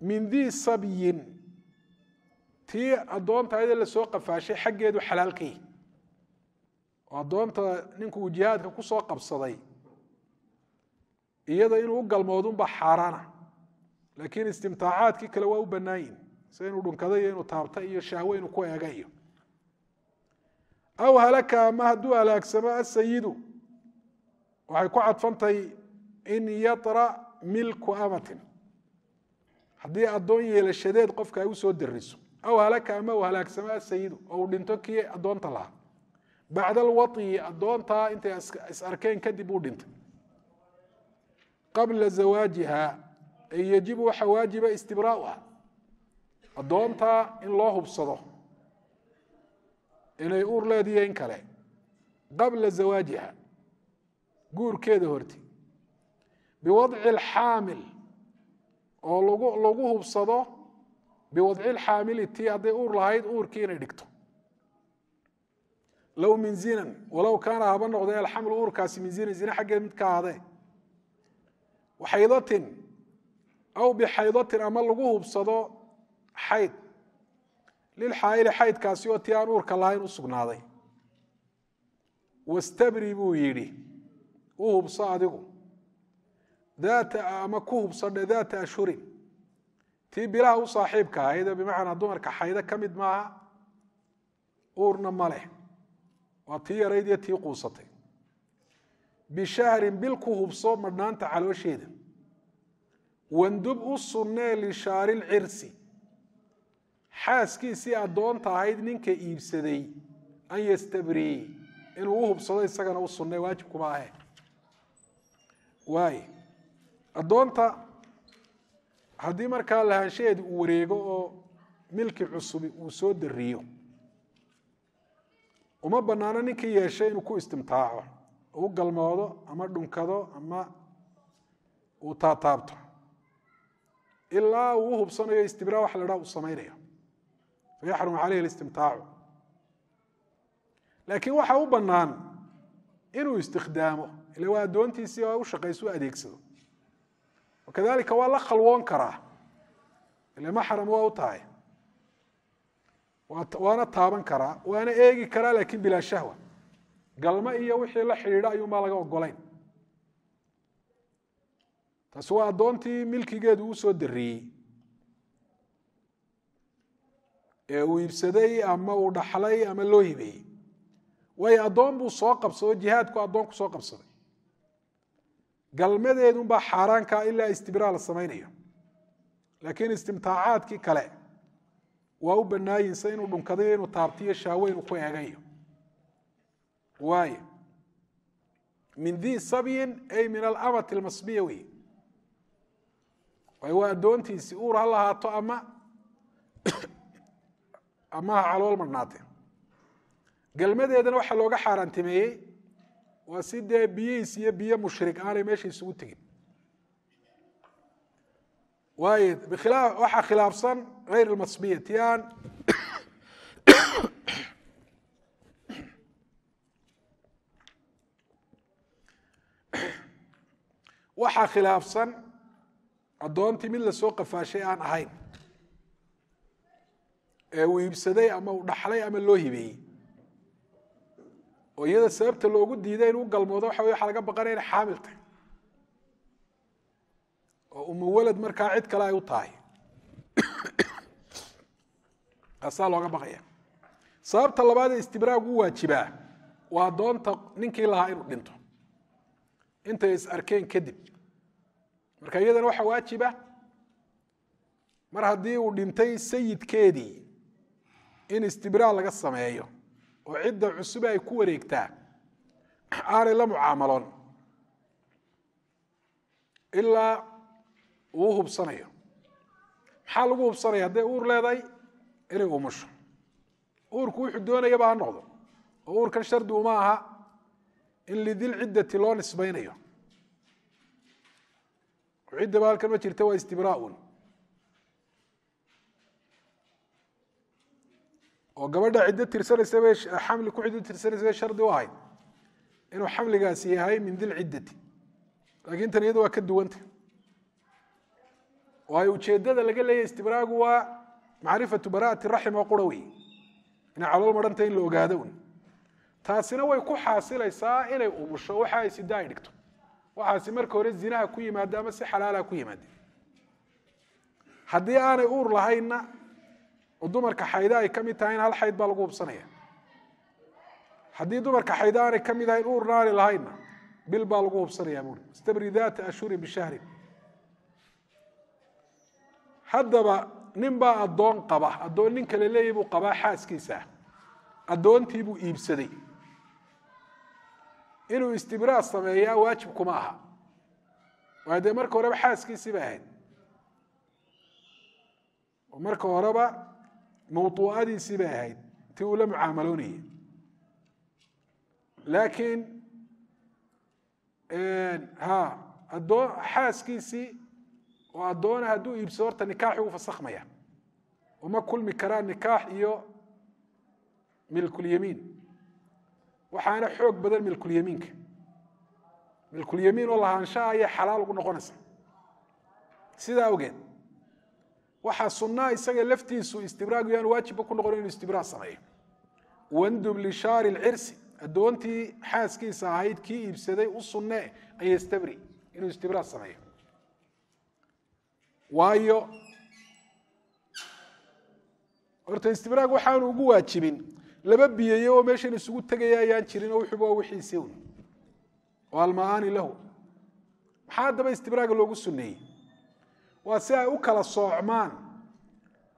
min dii sabyin tii addoontayada lasoo qafaashay xaggeedu xalaal oo addoonta ninku uu jihaadka ku soo qabsaday iyada inuu u galmoodunba xaaraana laakiin istimtaacaadkii kale waa u bannaayin sida inuu dhunkada iyo inuu taabta iyo shahwe inuu ku eega iyo aw halaka ama hadduu halaagsamo asayidu waxay ku cadfantay in yara milku amatin haddii addoon yeelashadeed qofka ay usoo dariso aw halaka ama uu halaagsamo asayidu oo uu dhinto kii addoonta lahaa bacda alwaطyi addoontaa intay is arkeen kadib uu dhintay qabla zawaajiha yajibu waxaa waajiba istibraauha addoontaa in loo hubsado inay uur leediyo kale qabla zawaajiha guurkeeda horti biwadci lxaamil oo lagu hubsado biwadci lxaamili tii hadday uur lahayd uurkii inay dhigto low min zinan walow kaana haba noqdee alxamlu uurkaasi min zinan zine xaggeed mid ka ahaadee xaydatin aw bixaydatin ama lagu hubsado xayd lilxaa'ili xaydkaasi oo ti aan uurka lahayn u sugnaaday wastabri buu yidhi u hubso adigu daata ama ku dhe daata ashhurin tii bilaha u saaxiibka ahayd bimacnaa dumarka xaydo ka mid maaha uurna ma leh waa tii yarayd iyo tii quusatay bishahrin bil ku hubso madhnaanta caloosheeda wandub u sunnee lishaari lcirsi xaaskiisii addoonta ahayd ninka iibsaday an yastabrii inuu u hubsado isagana u sunnay waajibkuma ahe waay addoonta haddii markaa lahaanshaheeda uu wareego oo milki cusubi uu soo darriyo uma bannaano ninkii yeeshay inuu ku istimtaaco uu galmoodo ama dhunkado ama uu taataabto ilaa uu u hubsanayo istibraa wax la dhaha uu samaynayo fayaxrum calayhi istimtaacu laakiin waxa u bannaan inuu istikhdaamo ile waa addoontiisii u shaqayso u adeegsado wakadalika waa la khalwoon karaa ile maxram waa u tahay waana taaban karaa waana eegi karaa laakiin bilaa shahwa galma iyo wixii la xidhiidha ayuu maa laga ogolayn taasi waa addoontii milkigeedu uu soo dariyey ee uu iibsaday ama uu dhaxlay ama loo hibeeyey waayo addoon buu soo qabsado jihaadku addoonku soo qabsaday galmadeedunbaa xaaraankaa ilaa istibraal la samaynayo laakiin istimtaacaadkii kale waa u banaayinsa inuu dhunkaday inuu taabtiyo shaawe inuu ku eegayo waayo min dii sabyin ay min alamati almasbiya wey waayo waa addoontiisii uur ha lahaato ama amaha calool marhnaate galmadeedana waxaa looga xaaraantimeeyey waa si dee biyihiis iyo biyo mushrik aanay meesha isugu tegin waay bkhilaa waxaa khilaafsan hayr masbiyati aan waxaa khilaafsan addoontii mid lasoo qafaashay aan ahayn ee uu iibsaday ama u dhaxlay ama loo hibeeyey oo iyada sababta loogu diiday inuu galmoodo waxa wey waxa laga baqanaya inay xaamil tahay oo umuwalad markaa cid kale ay u tahay taasaa looga baqaya sababta labaad ee istibraag u waajibaa waa doonta ninkii lahaa inuu dhinto intay is arkeen kadib marka iyadana waxaa waajiba mar haddii uu dhintay sayidkeedii in istibraa laga sameeyo oo cidda cusube ay ku wareegtaa aanay la mucaamalon ilaa uu hubsanayo maxaa lagu hubsanaya hadday uur leedahay inay umusho uurku wuxuu doonayaba ha noqdo oo uurkan shardi uma aha in lidil ciddati loo nisbaynayo cidda ciddaba halkan ma jirta waa istibraaun oo gabadha ciddo tirsanaysabay xamli ku ciddo tirsanaysabay shardi u ahayd inuu xamligaasi yahay min dilciddati laakiin tan iyada waa ka duwanta waayo ujeeddada laga leeyahy istibraagu waa macrifatu bara'ati raxim qura wey inay calool marhanta in la ogaado un taasina way ku xaasilaysaa inay ubusho waxa ay dhigto waxaasi marka hore zinaha ku yimaada ama si xalaala ku yimaada haddii aanay uur lahaynna oo dumarka xayda ay ka mid tahay in hal xayd baa lagu hubsanaya haddii dumarka xayda aanay ka mid ahayn uur naari lahaynna bil baa lagu hubsanaya buuri istabri daata ashhurin bishahrin haddaba nin baa addoon qaba addoon nin kale leeyahy buu qabaa xaaskiisaa addoontii buu iibsaday inuu istibraa sameeyaa waajib kuma aha waayo dee marka horeba xaaskiisii bay ahayd marka horeba mawduucadiisii bay ahayd ti uula mucaamaloonaya laakiin ha adoon xaaskiisii oo addoona hadduu iibso horta nikaaxi u fasakmaya uma kulmi karaan nikaax iyo milkulyamiin waxaana xoog badan milkulyamiinka milkulyamiin oo lahaanshaha ayay xalaal ugu noqonaysa sidaa awgeed waxaa sunaa isaga laftiisu istibraag yaan waajibba ku noqon inuu istibraag sameeyo wandub lishaari lcirsi addoontii xaaskiisa ahayd kii iibsaday u sunnee ayastabri inuu istibraag sameeyo waayo horta istibraag waxaanu ugu waajibin laba biyeeye oo meeshan isugu tegaya ayaan jirin oo wuxuba wixiisi oo alma'aani lahu maxaa haddaba istibraaga loogu sunneeyey waa si ay u kala soocmaan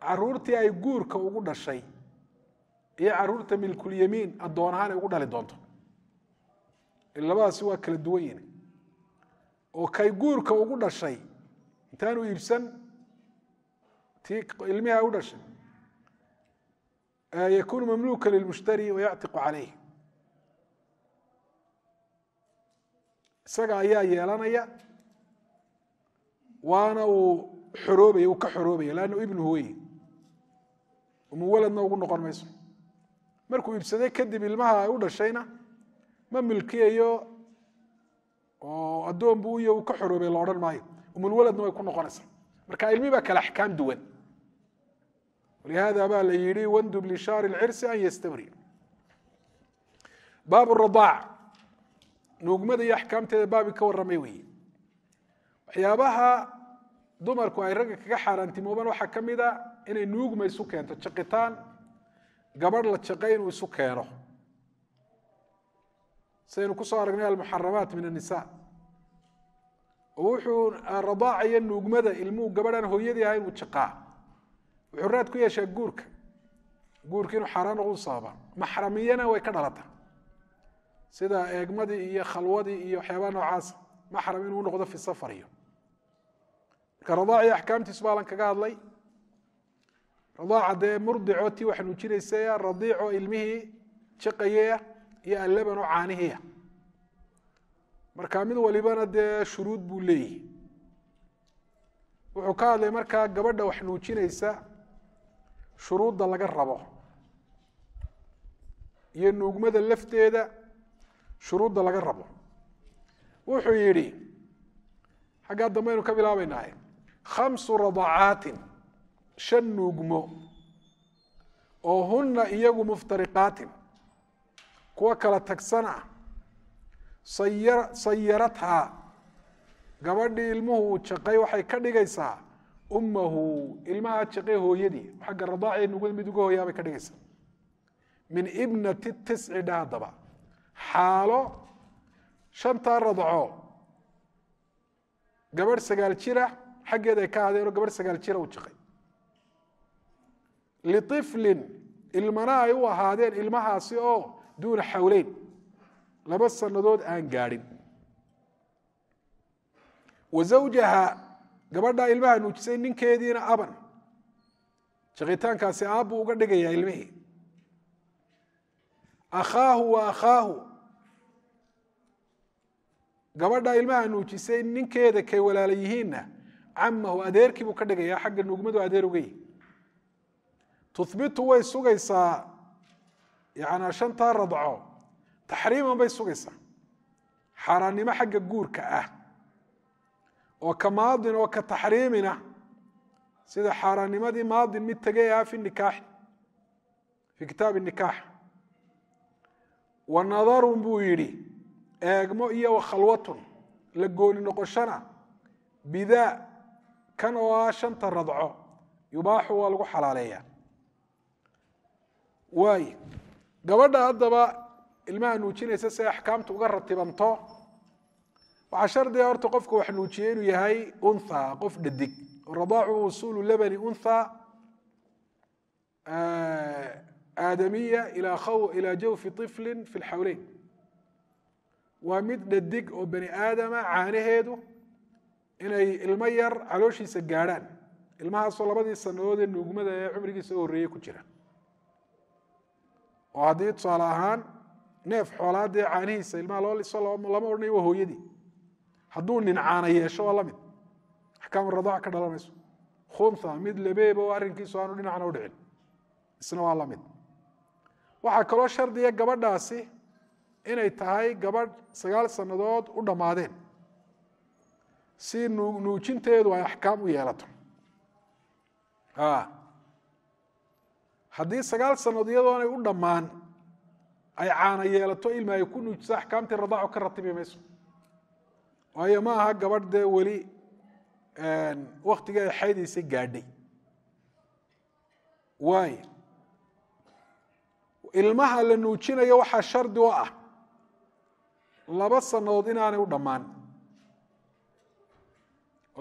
caruurtii ay guurka ugu dhashay iyo caruurta milkulyamiin addoon ahaan ay ugu dhali doonto labadaasi waa kala duwan yihin oo kay guurka ugu dhashay intaanu iibsan tii ilmihi ay u dhashay yakuunu mamluuka lilmushtari wa calayh isaga ayaa yeelanaya waana uu xoroobay uu ka xoroobaya lannu ibnuhu wey umuwaladna ugu noqon mayso markuu iibsaday kadib ilmaha ay u dhashayna ma milkiyayo oo addoon buu iyo uu ka xoroobay la odhan maayo umulwaladna way ku noqonaysaa marka ilmi baa kale axkaam duwan walihaada baa la yihi wandub lishaari lcirsi an yastamri baab radaac nuugmada iyo axkaamteeda baabi ka warramay weeye waxyaabaha dumarku ay ragga kaga xaaraantimoobaan waxaa ka mid a inay nuugma isu keento jaqitaan gabadh la jaqay inuu isu keeno sidaynu kusoo aragnay almuxaramaat min anisa wuxuu ah, radaacaya nuugmada ilmuhu gabadhaan hooyadii ah inuu jaqaa wuxuu raad ku yeeshaa guurka guurka inuu xaaraan noqo sababa maxramiyana way ka dhalata sida eegmadii iyo khalwadii iyo waxyaabaha noocaas maxram inuu noqdo fi safar iyo marka radaaciyo axkaamtiis baalan kaga hadlay radaaca dee murdicoo ti wax nuujinaysaya radiico ilmihii jiqayeah iyo oo caanihiiah markaa mid walibana dee shuruud buu leeyahy wuxuu ka hadlay markaa gabadha wax nuujinaysa shuruudda laga rabo iyo nuugmada lafteeda shuruudda laga rabo wuxuu yidhi xaggaa dambe aynu ka bilaabaynaah khamsu radacaatin shan nuugmo oo hunna iyagu muftariqaatin kuwa kala tagsan ah saya sayarathaa gabadhii ilmuhu uu jaqay waxay ka dhigaysaa ummahu ilmahaa jaqee hooyadii xagga radaaciya nugada mid uga hooyaa bay ka dhigaysaa min ibnati tisci dhaadaba xaalo shantaa radco gabadh sagaal jir xaggeeda ay ka ahadeenoo gabadh sagaal jira u jaqay liiflin ilmana ay u ahaadeen ilmahaasi oo duuna xawleyn laba sanadood aan gaadhin wa zawjaha gabadhaa ilmaha nuujisay ninkeediina aban jaqitaankaasi aabbuu uga dhigayaa ilmihii akhaahu wa akhaahu gabadhaa ilmaha nuujisay ninkeeda kay walaala yihiinna camahu adeerkii buu ka dhigayaa xagga nugmadu adeer ugay tubitu way sugaysaa n shantaa radco taxriiman bay sugaysaa xaaraannimo xagga guurka ah oo ka maadin oo ka taxriimina sida xaaraannimadii maadin mid tegey ah fi nikaaxi fii kitaabi nikaax wa nadarun buu yidhi eegmo iyo wakhalwatun la gooni noqoshana bidaa kan oo ah shanta radco yubaaxu waa lagu xalaaleeyaa waay gabadha haddaba ilmaha nuujinaysa si axkaamta uga ratibanto waxaa shardiga horta qofka wax nuujiye inuu yahay unha qof dhadig radaacu usulu labani unha aadamiya ilaa jawfi طifli fi lxawleyn waa mid dhadig oo bani aadama caanaheedu inay ilmo yar calooshiisa gaadhaan ilmahaasoo labadii sanadood ee nuugmada ee cumrigiisa u horreeyey ku jira oo haddii tusaale ahaan neef xoolaadee caanihiisa ilmaha loo liso lama odhanayo waa hooyadii hadduu nincaana yeesho waa lamid axkaamu radaaca ka dhalamayso khunha mid labeeba oo arrinkiisu aanu dhinacna u dhicin isna waa lamid waxaa kaloo shardiya gabadhaasi inay tahay gabadh sagaal sannadood u dhammaadeen si nuujinteedu ay axkaam u yeelato haddii sagaal sanood iyadoonay u dhammaan ay caana yeelato ilma ay ku nuujisa axkaamtii radaaco ka ratibi mayso waayo ma aha gabadh dee weli waktigii ay xaydaysa gaadhay waay ilmaha la nuujinayo waxaa shardi u ah laba sanadood inaanay u dhammaan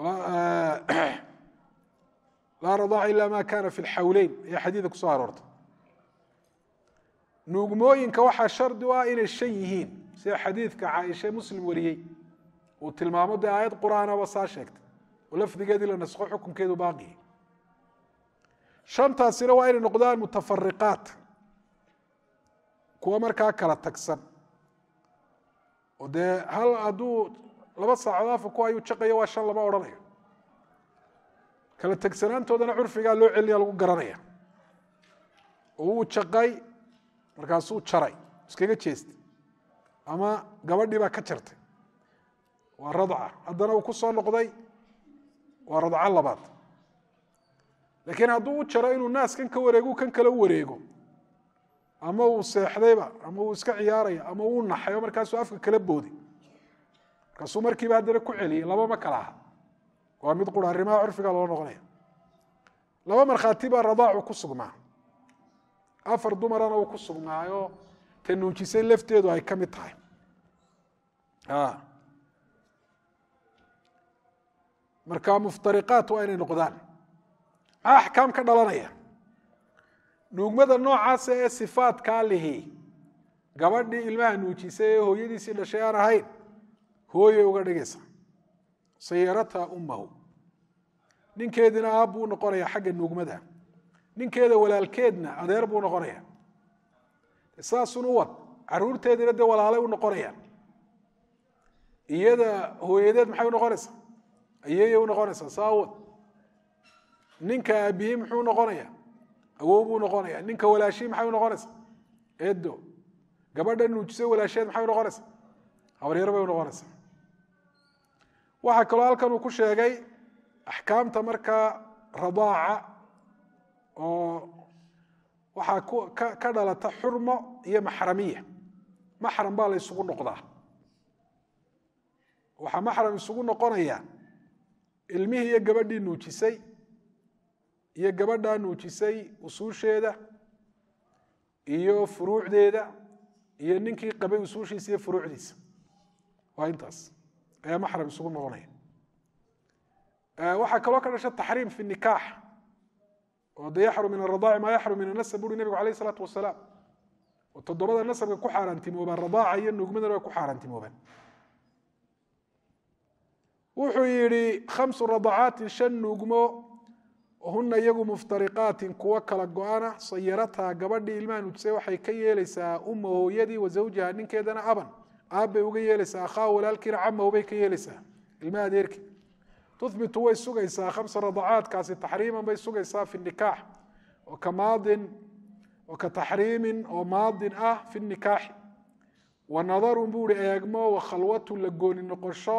laa radaaca ila maa kaana fi lxawleyn ayaa xadiida ku soo aroortay nuugmooyinka waxaa shardi u ah inay shan yihiin sida xadiidka caaisha muslim wariyey uu tilmaamo dee aayad qur-aanaba saa sheegtay oo lafdigeedii la naskho xukunkeedu baaqiya shantaasina waa inay noqdaan mutafariqaat kuwo markaa kala tagsan oo dee hal hadduu laba saacood afa ku ayuu jaqaya waa shan lama odhanayo kala tegsanaantoodana curfigaa loo celina lagu garanaya wuu jaqay markaasuu jaray iskaga jeestay ama gabadhii baa ka jartay waa radca haddana uu ku soo noqday waa radca labaad laakiin hadduu u jaro inuu naaskan ka wareego kan kala u wareego ama uu seexdayba ama uu iska ciyaaraya ama uu naxayo markaasuu afka kala booday kasuu markiiba haddana ku celiyey labama kala aha waa mid qura arrimaha curfiga loo noqonaya laba markhaati radaacu ku sugnaa afar dumarana uu ku sugnaayo ta nuujisay lafteedu ay ka mid tahay ah. marka muftariqaat waa inay noqdaan maa axkaam ka dhalanaya nuugmada noocaasa ee sifaadkaa lihi gabadhii ilmaha nuujisay ee hooyadiisii dhashay aan ahayn hooye uga dhigaysa sayarata ummahu ninkeedina aab buu noqonayaa xagga nuugmada ninkeeda walaalkeedna adeer buu noqonaya saasun u wad caruurteedina dee walaalay u noqonayaan iyada hooyadeed maxay u noqonaysaa ayeeyay u noqonaysaa saa u wad ninka aabbihi muxuu noqonayaa awow buu noqonayaa ninka walaashii maxay u noqonaysaa eedo gabadha nuujisa walaasheed maxay u noqonaysaa habaryar bay u noqonaysaa waxaa kaloo halkan uu ku sheegay axkaamta markaa radaaca oo waxaa ku ka ka dhalata xurmo iyo maxramiya maxram baa la isugu noqdaa waxaa maxram isugu noqonaya ilmihii iyo gabadhii nuujisay iyo gabadhaa nuujisay usuusheeda iyo furuucdeeda iyo ninkii qabay usuushiisa iyo furuucdiisa waa intaas ayaa maxram isugu noqonaya waxaa kaloo ka dhasha taxriim fi nikaax oo de yaxrum min aradaaci maa yaxrum min anasab buri nebigu alayh isalaatu wasalaam oo toddobada nasabka ku xaaraantimoobaan radaaca iyo nugmadana way ku xaaraantimoobaan wuxuu yihi khamsu radacaatin shan nugmo huna iyagu muftariqaatin kuwo kala go-ana sayarataa gabadhii ilmaha nujisay waxay ka yeelaysaa uma hooyadii wa zawjiha ninkeedana aban aabbay uga yeelaysaa akhaahu walaalkiina camahu bay ka yeelaysaa ilmaha adeerki tuhbitu way sugaysaa khamsa radacaadkaasi taxriiman bay sugaysaa fi nikaax oo ka maadin oo ka taxriimin oo maadin ah fi nikaaxi wa nadarun buu ihi eegmo wa khalwatu la gooni noqosho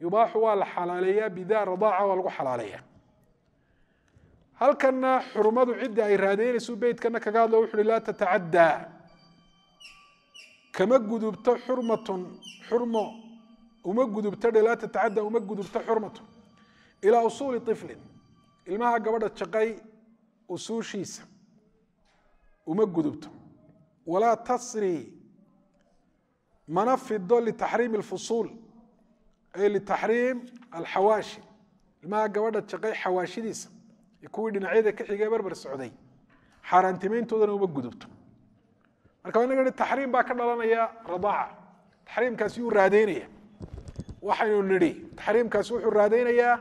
yubaaxu waa la xalaaleeyaa bidaa radaaca waa lagu xalaaleeyaa halkana xurumadu cidda ay raadaynaysu beytkana kaga hadlo wuxu laa tatacaddaa kama gudubto xurmatun xurmo uma gudubto laa tatacada uma gudubto xurmatu ilaa usuuli iflin ilmaha gabadha jaqay usuushiisa uma gudubto walaa tasri mana fido litaxriim اlfusuul ay litaxriim alxawaashi ilmaha gabadha jaqay xawaashidiisa kuwii dhinacyada ka xigee barbar socday xaaraantimayntoodana uma gudubto marka waa inaga taxriim baa ka dhalanaya radaaca taxriimkaasi wuu raadaynaya waxaynu nidhi taxriimkaasi wuxuu raadaynayaa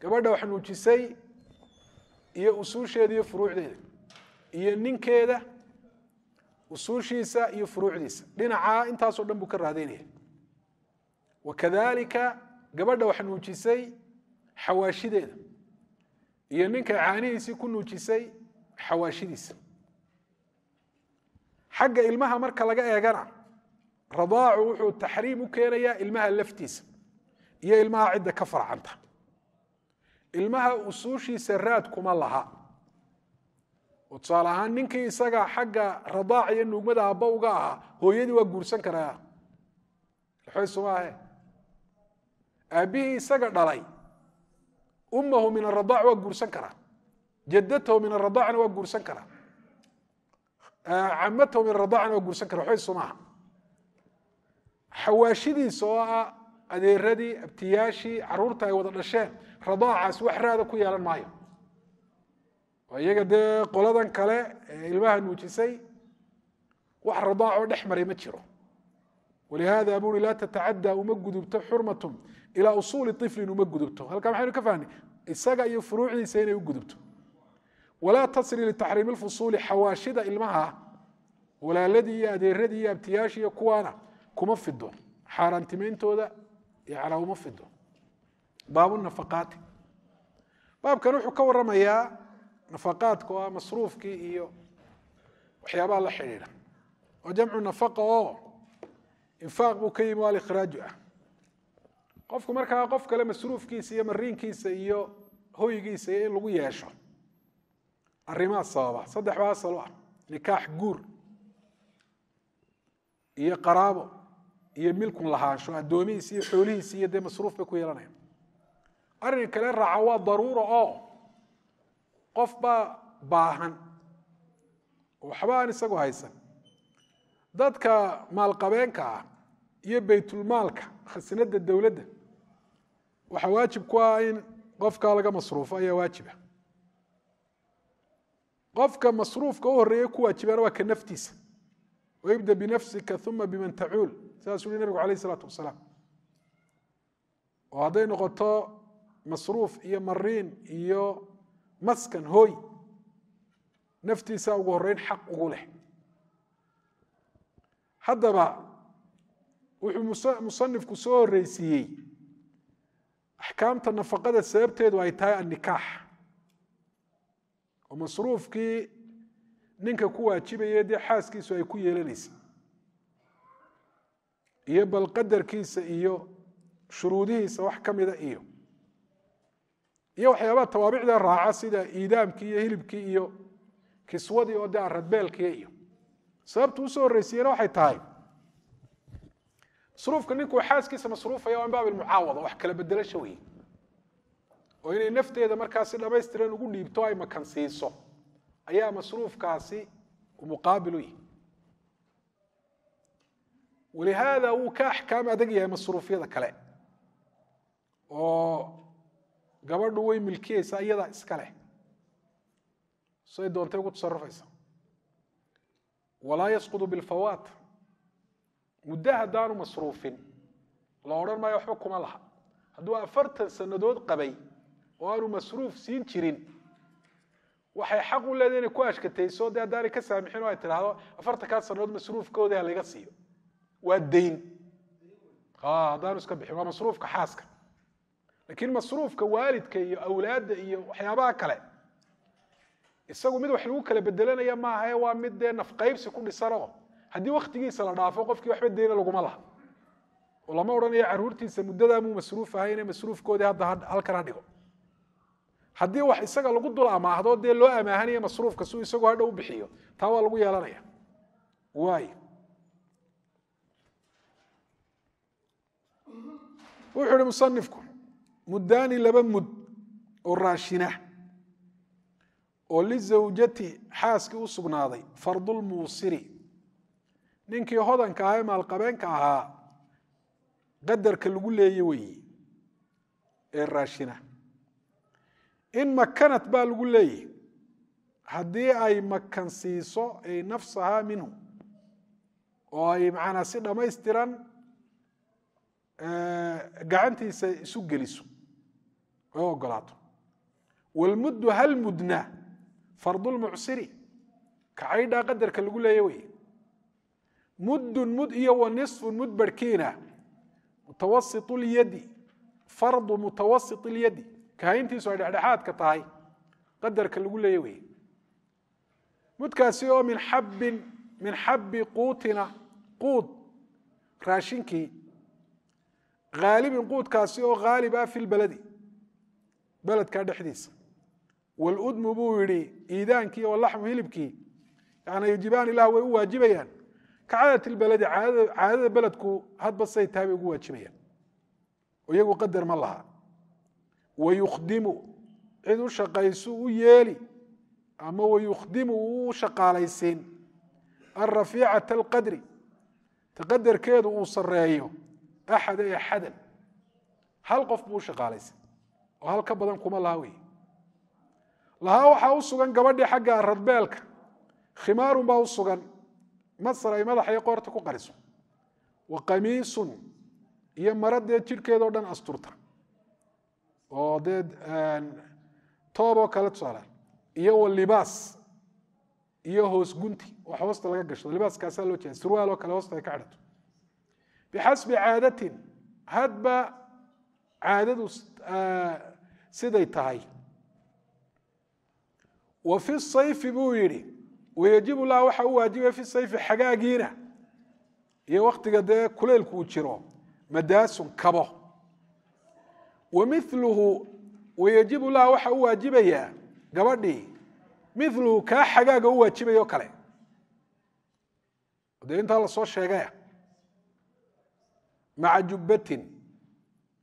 gabadha wax nuujisay iyo usuusheeda iyo furuucdeeda iyo ninkeeda usuushiisa iyo furuucdiisa dhinacaa intaasoo dhan buu ka raadaynaya wa kadalika gabadha wax nuujisay xawaashideeda iyo ninka caanihiisii ku nuujisay xawaashidiisa xagga ilmaha marka laga eegana radaacu wuxuu taxriim u keenayaa ilmaha laftiisa iyo ilmaha cidda ka farcanta ilmaha usuushiisa raad kuma laha oo tusaale ahaan ninkii isaga xagga radaac iyo nuugmada aabba uga ahaa hooyadii waa guursan karaa xooysumaahe aabbihii isaga dhalay ummahu min aradaac waa guursan karaa jaddatahu min aradacna waa guursan karaa camatah min radaacan oo guursan kara xoys soo xawaashidiisa oo ah adeeradii abtiyaashii caruurta ay wada dhasheen radaacaas wax raada ku yeelan maayo oo iyaga dee qoladan kale ee ilmaha nuujisay wax radaac oo dhex maray ma jiro walihaada ui laa tatacaddaa uma gudubto xurmatun ilaa usuuli iflin uma gudubto halkaa maxaynu ka fahnay isaga iyo furuucdiisa inay u gudubto walaa tasri litaxriimi lfusuuli xawaashida ilmaha walaaladii iyo adeeradii iyo abtiyaashii iyo kuwaana kuma fido xaaraantimayntooda yanaa uma fido baabu nafaqaati baabkan wuxuu ka waramayaa nafaqaadka oo ah masruufkii iyo waxyaabaha la xidhiidha oo jamcu nafaqa oo infaaq buu ka yimi o ah qofku markaa qof kale masruufkiisa iyo mariinkiisa iyo hoygiisa iyo in lagu yeesho arimaa sababa saddex baa asal ah nikaax guur iyo qaraabo iyo milkun lahaansho addoomihiisi iyo xoolihiisi iyo dee masruuf bay ku yeelanayaan arrin kale raaca waa daruura oo qof baa baahan waxba aan isagu haysan dadka maalqabeenka ah iyo baytulmaalka khasnada dowladda waxaa waajib ku ah in qofkaa laga masruufo ayaa waajiba ah qofka masruufka u horeeya ku waajibaan waa ka naftiisa waibda binafsika uma biman tacuul saasuu hi nabigu alayh salaatu wasalaam oo hadday noqoto masruuf iyo mariin iyo maskan hooy naftiisaa ugu horeyn xaq ugu leh haddaba wuxuu musanifku soo horreysiiyey axkaamta nafaqada sababteedu ay tahay annikaax oo masruufkii ninka ku waajibayay dee xaaskiisu ay ku yeelanaysay iyo bal qadarkiisa iyo shuruudihiisa wax ka mida iyo iyo waxyaabaa tawaabicda raaca sida iidaamkii iyo hilibkii iyo kiswadii oo dee aradbeelkiya iyo sababta usoo horreysiiyena waxay tahay masruufka ninkuu xaaskiisa masruufaya waa min baab mucaawada wax kala bedelasha weye oo inay nafteeda markaasi dhammaystiran ugu dhiibto ay makan siiso ayaa masruufkaasi muqaabilu yihi walihaada wuu ka axkaam adag yahay masruufyada kale oo gabadhu way milkiyeysaa iyadaa iska leh say doontay ugu tasarufaysa walaa yasqudu bilfawaat muddo haddaanu masruufin la odhan maayo waxba kuma laha hadduu afartan sannadood qabay oo aanu masruuf siin jirin waxay xaq u leedahay inay ku ashkatayso dee haddaanay ka saamixin oo ay tidhaahdo afartan kaa sannadood masruufkooda ha laga siiyo waa dayn haddaanu iska bixin waa masruufka xaaska laakiin masruufka waalidka iyo awlaadda iyo waxyaabaha kale isagu mid wax lagu kala bedelanaya maahae waa mid dee nafqaybsi ku dhisan oo haddii waktigiisa la dhaafo qofkii waxba deyna laguma laha oo lama odhanayo caruurtiisa muddadaamuu masruuf ahayn masruufkoodii hadda halkan ha dhigo haddii wax isaga lagu dul amaahdo dee loo amaahanaya masruufka siuu isagoo hadhow u bixiyo taa waa lagu yeelanaya waay wuxuu ihi musanifku muddaani laba mud oo raashina oo lizawjati xaaskii u sugnaaday fardulmuusiri ninkii hodanka ahaa ee maalqabeenka ahaa qadarka lagu leeye weeye ee raashina in makanat baa lagu leeyahy haddii ay makan siiso ay nafsahaa minhu oo ay macnaa si dhammaystiran eh, gacantiisa isu geliso ay ogolaato walmuddu hal mudna fardulmucsiri kacaydhaa qadarka lagu leeya wey muddun mud iyo wa nisfun mud barhkiina mutawasiطu lyadi fardu mutawasiط lyadi kahayntiisu ay dhexdhexaadka tahay qadarka lagu leeya wey mudkaasi oo min xabbin min xabbi quutina quud raashinkii haalibin quudkaasi oo haalib ah fi lbaladi beledkaa dhexdiisa waludmu buu yihi iidaankii oo laxmu hilibkii yani yujibaani lah way u waajibayaan ka caadati lbaladi caadada beledku hadba say tahay ugu waajibayaan iyagu qadar ma laha wayukhdimu cid u shaqayso u yeeli ama wayukhdimu uu shaqaalaysiin alrafiicata alqadri taqadarkeedu uu sareeyo axada axadan hal qof buu u shaqaalaysan oo hal ka badan kuma laha wey lahaa waxaa u sugan gabadhii xagga aradbeelka khimaarun baa u sugan masar ay madaxayo qoorta ku qariso wa qamiisun iyo mara dee jidhkeedao dhan asturta oo dee tooboo kale tusaale iyo walibaas iyo hoos gunti oo hoosta laga gashado libaaskaasaa loo jeeda sirwaaloo kale hoosta ay ka xidhato bixasbi caadatin hadba caadadu siday tahay wa fi sayfi buu yidhi wayajibu laha waxa u waajibaya fi sayfi xagaagiina iyo waktiga dee kuleylku uu jiro madaasun kabo wamiluhu wayajibu laha waxa u waajibayaa gabadhii miluhu kaa xagaaga u waajibayo kale dee intaa lasoo sheegaya maca jubbatin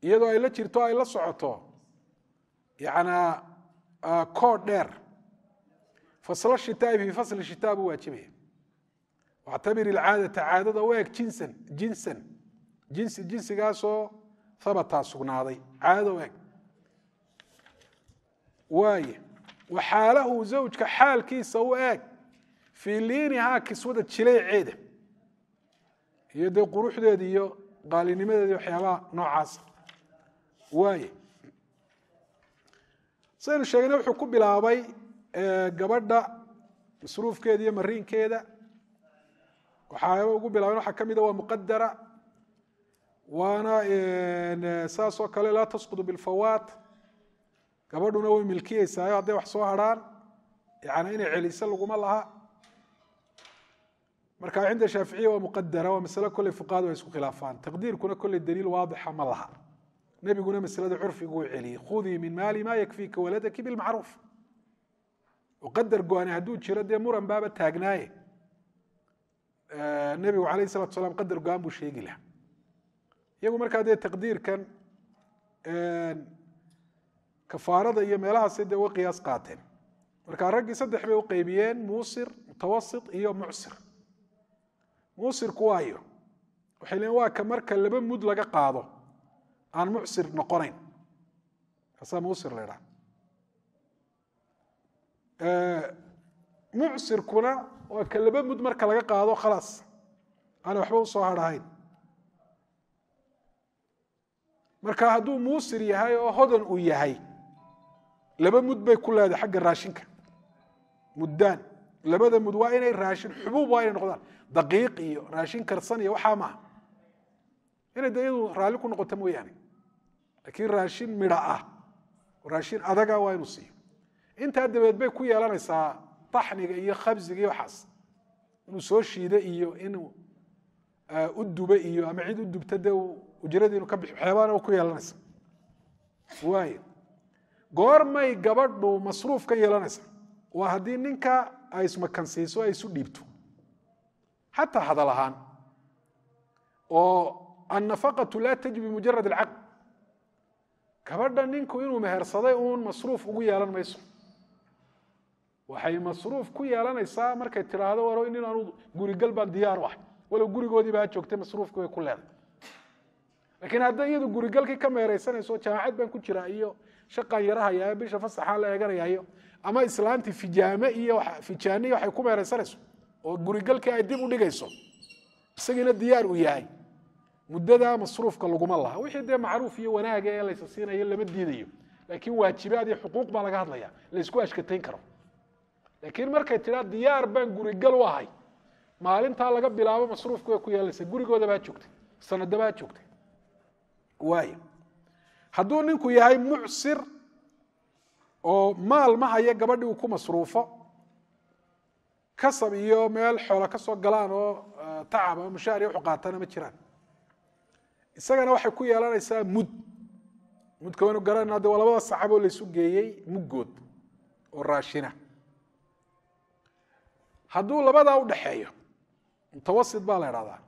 iyadoo ay la jirto ay la socoto yanaa kood dheer fasla shitaa'i fii fasli shitaa buu waajibaya wactabir ilcaadata caadada u eg jinsan jinsan jinsi jinsigaasoo abataa sugnaaday caado eg waay waxaalahu zawjka xaalkiisa u eeg fii liinihaa kiswada jileyceeda iyo dee quruxdeeda iyo qaalinimadeedi waxyaabaha noocaas waay saynu sheegayna wuxuu ku bilaabay gabadha masruufkeeda iyo mariinkeeda waxaaba ugu bilaabeen waxaa ka mida ah waa muqadara waana saasoo kale laa tasqudu bilfawaat gabadhuna way milkiyeysaayo hadday wax soo harhaan yani inay celiso laguma laha marka cinda shaaficiya waa muqadara waa masale kolley fuqahadu ay isku khilaafaan taqdiirkuna kolley daliil waadixa ma laha nebiguna maslada curfigu uu celiyey khudii min maali maa yakfiika waladaki bilmacruuf oo go-ani hadduu jiro dee muran baaba taagnaaye nebigu calayh isalaatu salaam qadar go-aan buu sheegi laha iyagu markaa dee taqdiirkan kafaarada iyo meelahaasi dee uga qiyaas qaateen markaa raggii saddex bay u qeybiyeen muusir mutawasit iyo mucsir muusirku waayo waxay leein waa ka marka laba mud laga qaado aan mucsir noqonayn kaasaa muusir la idhaha mucsirkuna waa ka laba mud marka laga qaado khalaas aana waxba usoo hadhahayn marka hadduu muusir yahay oo hodan uu yahay laba mud bay ku leedahay xagga raashinka muddaan labada mud waa inay raashin xubuub waa inay noqdaan daqiiq iyo raashin karsan iyo waxaa maaha inay de iyadu raalli ku noqoto mooyaane laakiin raashin midha ah raashin adaga waa inuu siiyo intaa dabeed bay ku yeelanaysaa taxniga iyo khabsiga iyo waxaas inuu soo shiida iyo inuu eh, u duba iyo ama cid u dubta dee ujaradii inuu ka bixi waxyaabahana ku yeelanaysa waaya goormay gabadhu masruuf ka yeelanaysa waa haddii ninka ay ismakansiiso ay isu dhiibto xataa hadal ahaan oo annafaqatu laa taji bimujarad alcaql gabadha ninku inuu mehersaday uun masruuf ugu yeelan mayso waxay masruuf ku yeelanaysaa markay tidhaahdo waro nin aanu gurigal baan diyaar u ah walow gurigoodii baa joogtay masruufkii way ku leedahay lakiin hadday iyadu gurigalkii ka meeraysanayso jaamacad baan ku jiraa iyo shaqaan yarahaya bisha fasaxaan la eeganayayo ama islaantii fijaame iyo fijaaniy waxay ku meeraysanayso oo gurigalkii ay dib u dhigayso isagiina diyaar uu yahay muddadaa masruufka laguma laha wixii dee macruuf iyo wanaaga ee laysa siinayo lama diidayo laakiin waajibaad iyo xuquuq baa laga hadlaya laysku ashkatayn karo laakiin markay tiraa diyaar baan gurigal u ahay maalintaa laga bilaabo masruufka way ku yeelaysa gurigoodaba ha joogtay sanadaba joogtay waayo hadduu ninku yahay mucsir oo maal ma haya gabadhi uu ku masruufo kasab iyo meel xoolo ka soo galaan oo eh, tacab ama mushaar iyo wuxu qaatana ma jiraan isagana waxay ku yeelanaysaa mud mudka waynu garanayna de waa labada saxaaboo laysu geeyey muggood oo raashina hadduu labadaa u dhaxeeyo mutawasit baa la idhahdaa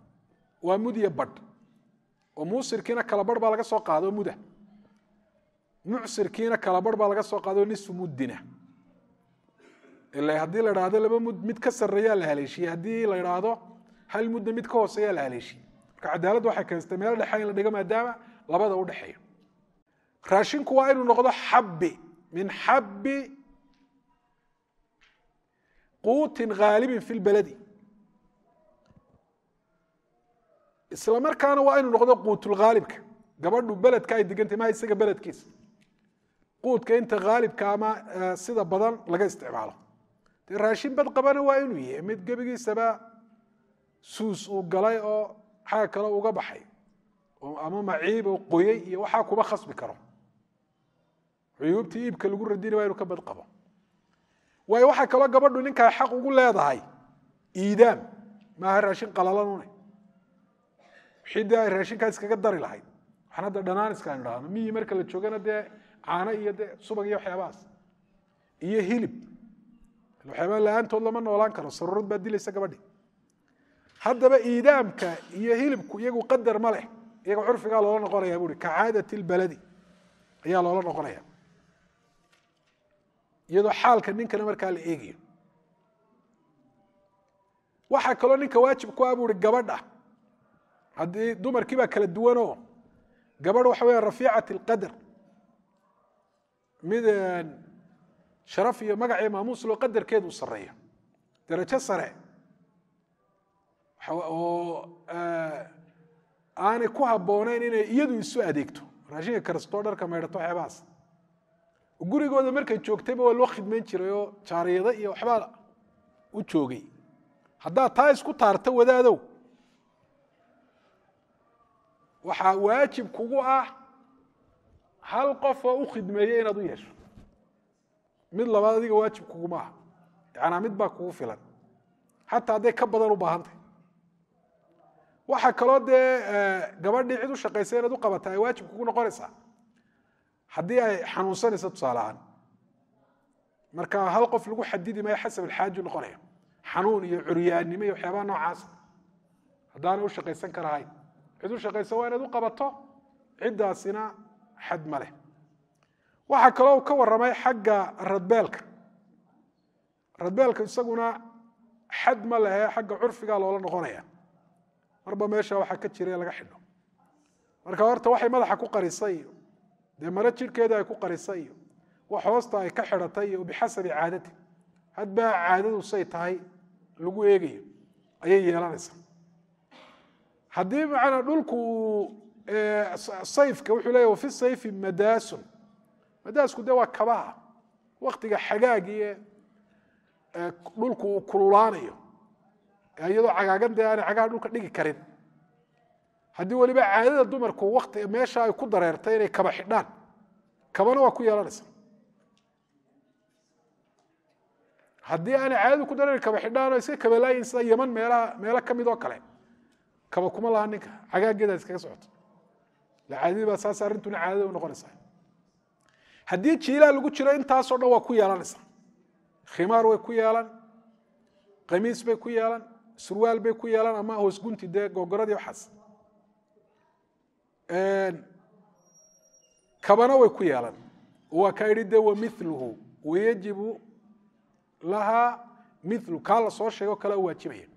waa mud iyo badh oo muusirkiina kalabarh baa laga soo qaado muda mucsirkiina kalabarh baa laga soo qaado nisu mudina ila haddii la dhahdo laba mud mid ka sareeyaa la haleeshiyey haddii la idhaahdo hal mudna mid ka hooseeyaa la haleeshiyey marka cadaaladdu waxay keensatay meel dhexe in la dhigo maadaama labada u dhexeeyo raashinku waa inuu noqdo xabbi min xabbi quutin haalibin fi lbaladi isla markaana waa inuu noqdo quutulkhaalibka gabadhu beledka ay degantay maa isaga beledkiisa quudka inta khaalibka ama eh, sida badan laga isticmaalo dee raashin bad qabana waa inuu yahay mid gebigiisaba suus uu galay oo xaag kale uga baxay ama maciib oo qoyey iyo waxaa kuma khasbi karo cuyuubtii iibka lagu radina waa inuu ka bad waayo waxaa kaloo gabadhu ninkaa xaq ugu leedahay iidaam maaha raashin qalalanune wixii dee raashinkaa iskaga dari lahayd waxaan hadda dhanaaniska aan idhaahno miyii marka la joogana dee caano iyo dee subag iyo waxyaabahaas iyo hilib waxyaabaa la-aantood lama noolaan karo saruurad baa dilaysa gabadhi haddaba iidaamka iyo hilibku iyagu qadar ma leh iyaga curfigaa loola noqonayaa buuhi ka caadati ayaa loola noqonayaa iyadoo xaalka ninkana markaa la eegayo waxaa kaloo ninka waajib ku ah buuhi gabadha haddii dumarkii baa kala duwanoo gabadh waxa weya rafiicat alqadar mid eh, sharaf iyo magaciyo maamuus loo qadarkeedu sarreeya darajo sare oo eh, aanay ku habboonayn inay iyadu isu adeegto raashinka karastoo dharka maydhato waxyaabahaas gurigooda markay joogtayba waa loo khidmayn jiray oo jaariyada iyo waxbaa u joogay haddaad taa isku taarta wadaadow waxaa waajib kugu ah hal qof oo ukhidmeeye inaad u yeesho mid labaad adiga waajib kuguma aha yanaa mid baa kugu filan xataa hadday ka badan u baahantay waxaa kaloo dee eh, gabadhii cid u shaqaysa inaad u qabataa ay waajib kugu noqonaysaa haddii ay xanuunsanaysa tusaale ahaan marka hal qof lagu xadidi maayo xasab alxaaju noqonaya xanuun iyo curyaannimo iyo waxyaabaha noocaasa haddaana u shaqaysan karahayn cid u shaqaysa waa inaad u qabato ciddaasina xad ma leh waxaa kaloo ka warramay xagga radbeelka radbeelka isaguna xad ma lehe xagga curfigaa loola noqonaya marba meesha waxaa ka jira laga xidho marka horta waxay madaxa ku qarisay iyo dee maro jidhkeeda ay ku qarisay iyo wax hoosta ay ka xidhatay iyo bixasabi caadati hadbaa caadadu say tahay lagu eegayo ayay yeelanaysaa haddii manaa dhulku sayfka wuxuu leya wafi sayfi madaasun madaasku de waa kabaha waktiga xagaagiye dhulku uu kululaanayo iyadoo cagaagan dee aanay cagaha dhulka dhigi karin haddii weliba caadada dumarku wati meesha ay ku dareertay inay kaba xidhaan kabana waa ku yeelanaysa haddii aanay caadadu ku dareeri kaba xidhaan oo iska kabalaayin sida yaman meelaha meelo ka mid oo kale kaba kuma laha ninka cagaaggeeda iskaga socoto caadadii baa saas arrintuna caadada u noqonaysaa haddii jiilaa lagu jiro intaasoo dhan waa ku yeelanaysaa khimaar way ku yeelan qamiis bay ku yeelan surwaal bay ku yeelan ama hoosgunti dee gogoradii waxaas kabana way ku yeelan waa kaa yidhi dee wamiluhu wayajibu lahaa milu kaa la sheegoo kale u waajibaya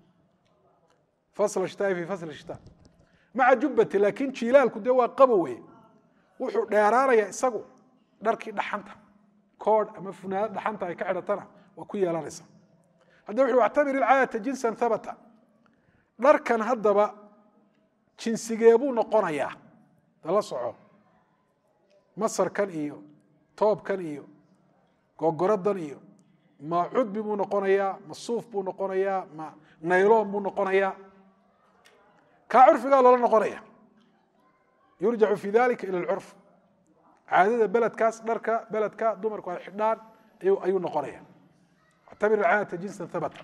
fasl shitaa'i fii fasl shitaa maca jubbati laakiin jiilaalku dee waa qabowe wuxuu dheeraanayaa isagu dharkii dhaxanta koodh ama funaanad dhaxanta ay ka xidhatana waa ku yeelanaysa haddaba wuxuu wactabir ilcaadata jinsan habata dharkan haddaba jinsigeebuu noqonayaa dala soco masarkan iyo toobkan iyo gogoradan iyo ma cudbi buu noqonayaa ma suuf buu noqonayaa ma nayloon buu noqonayaa kaa curfigaa loola noqonaya yurjacu fii dalika ila alcurf caadada beledkaas dharka beledka dumarku ay xidhaan ayuu noqonaya wactabir alcaadata jinsan habata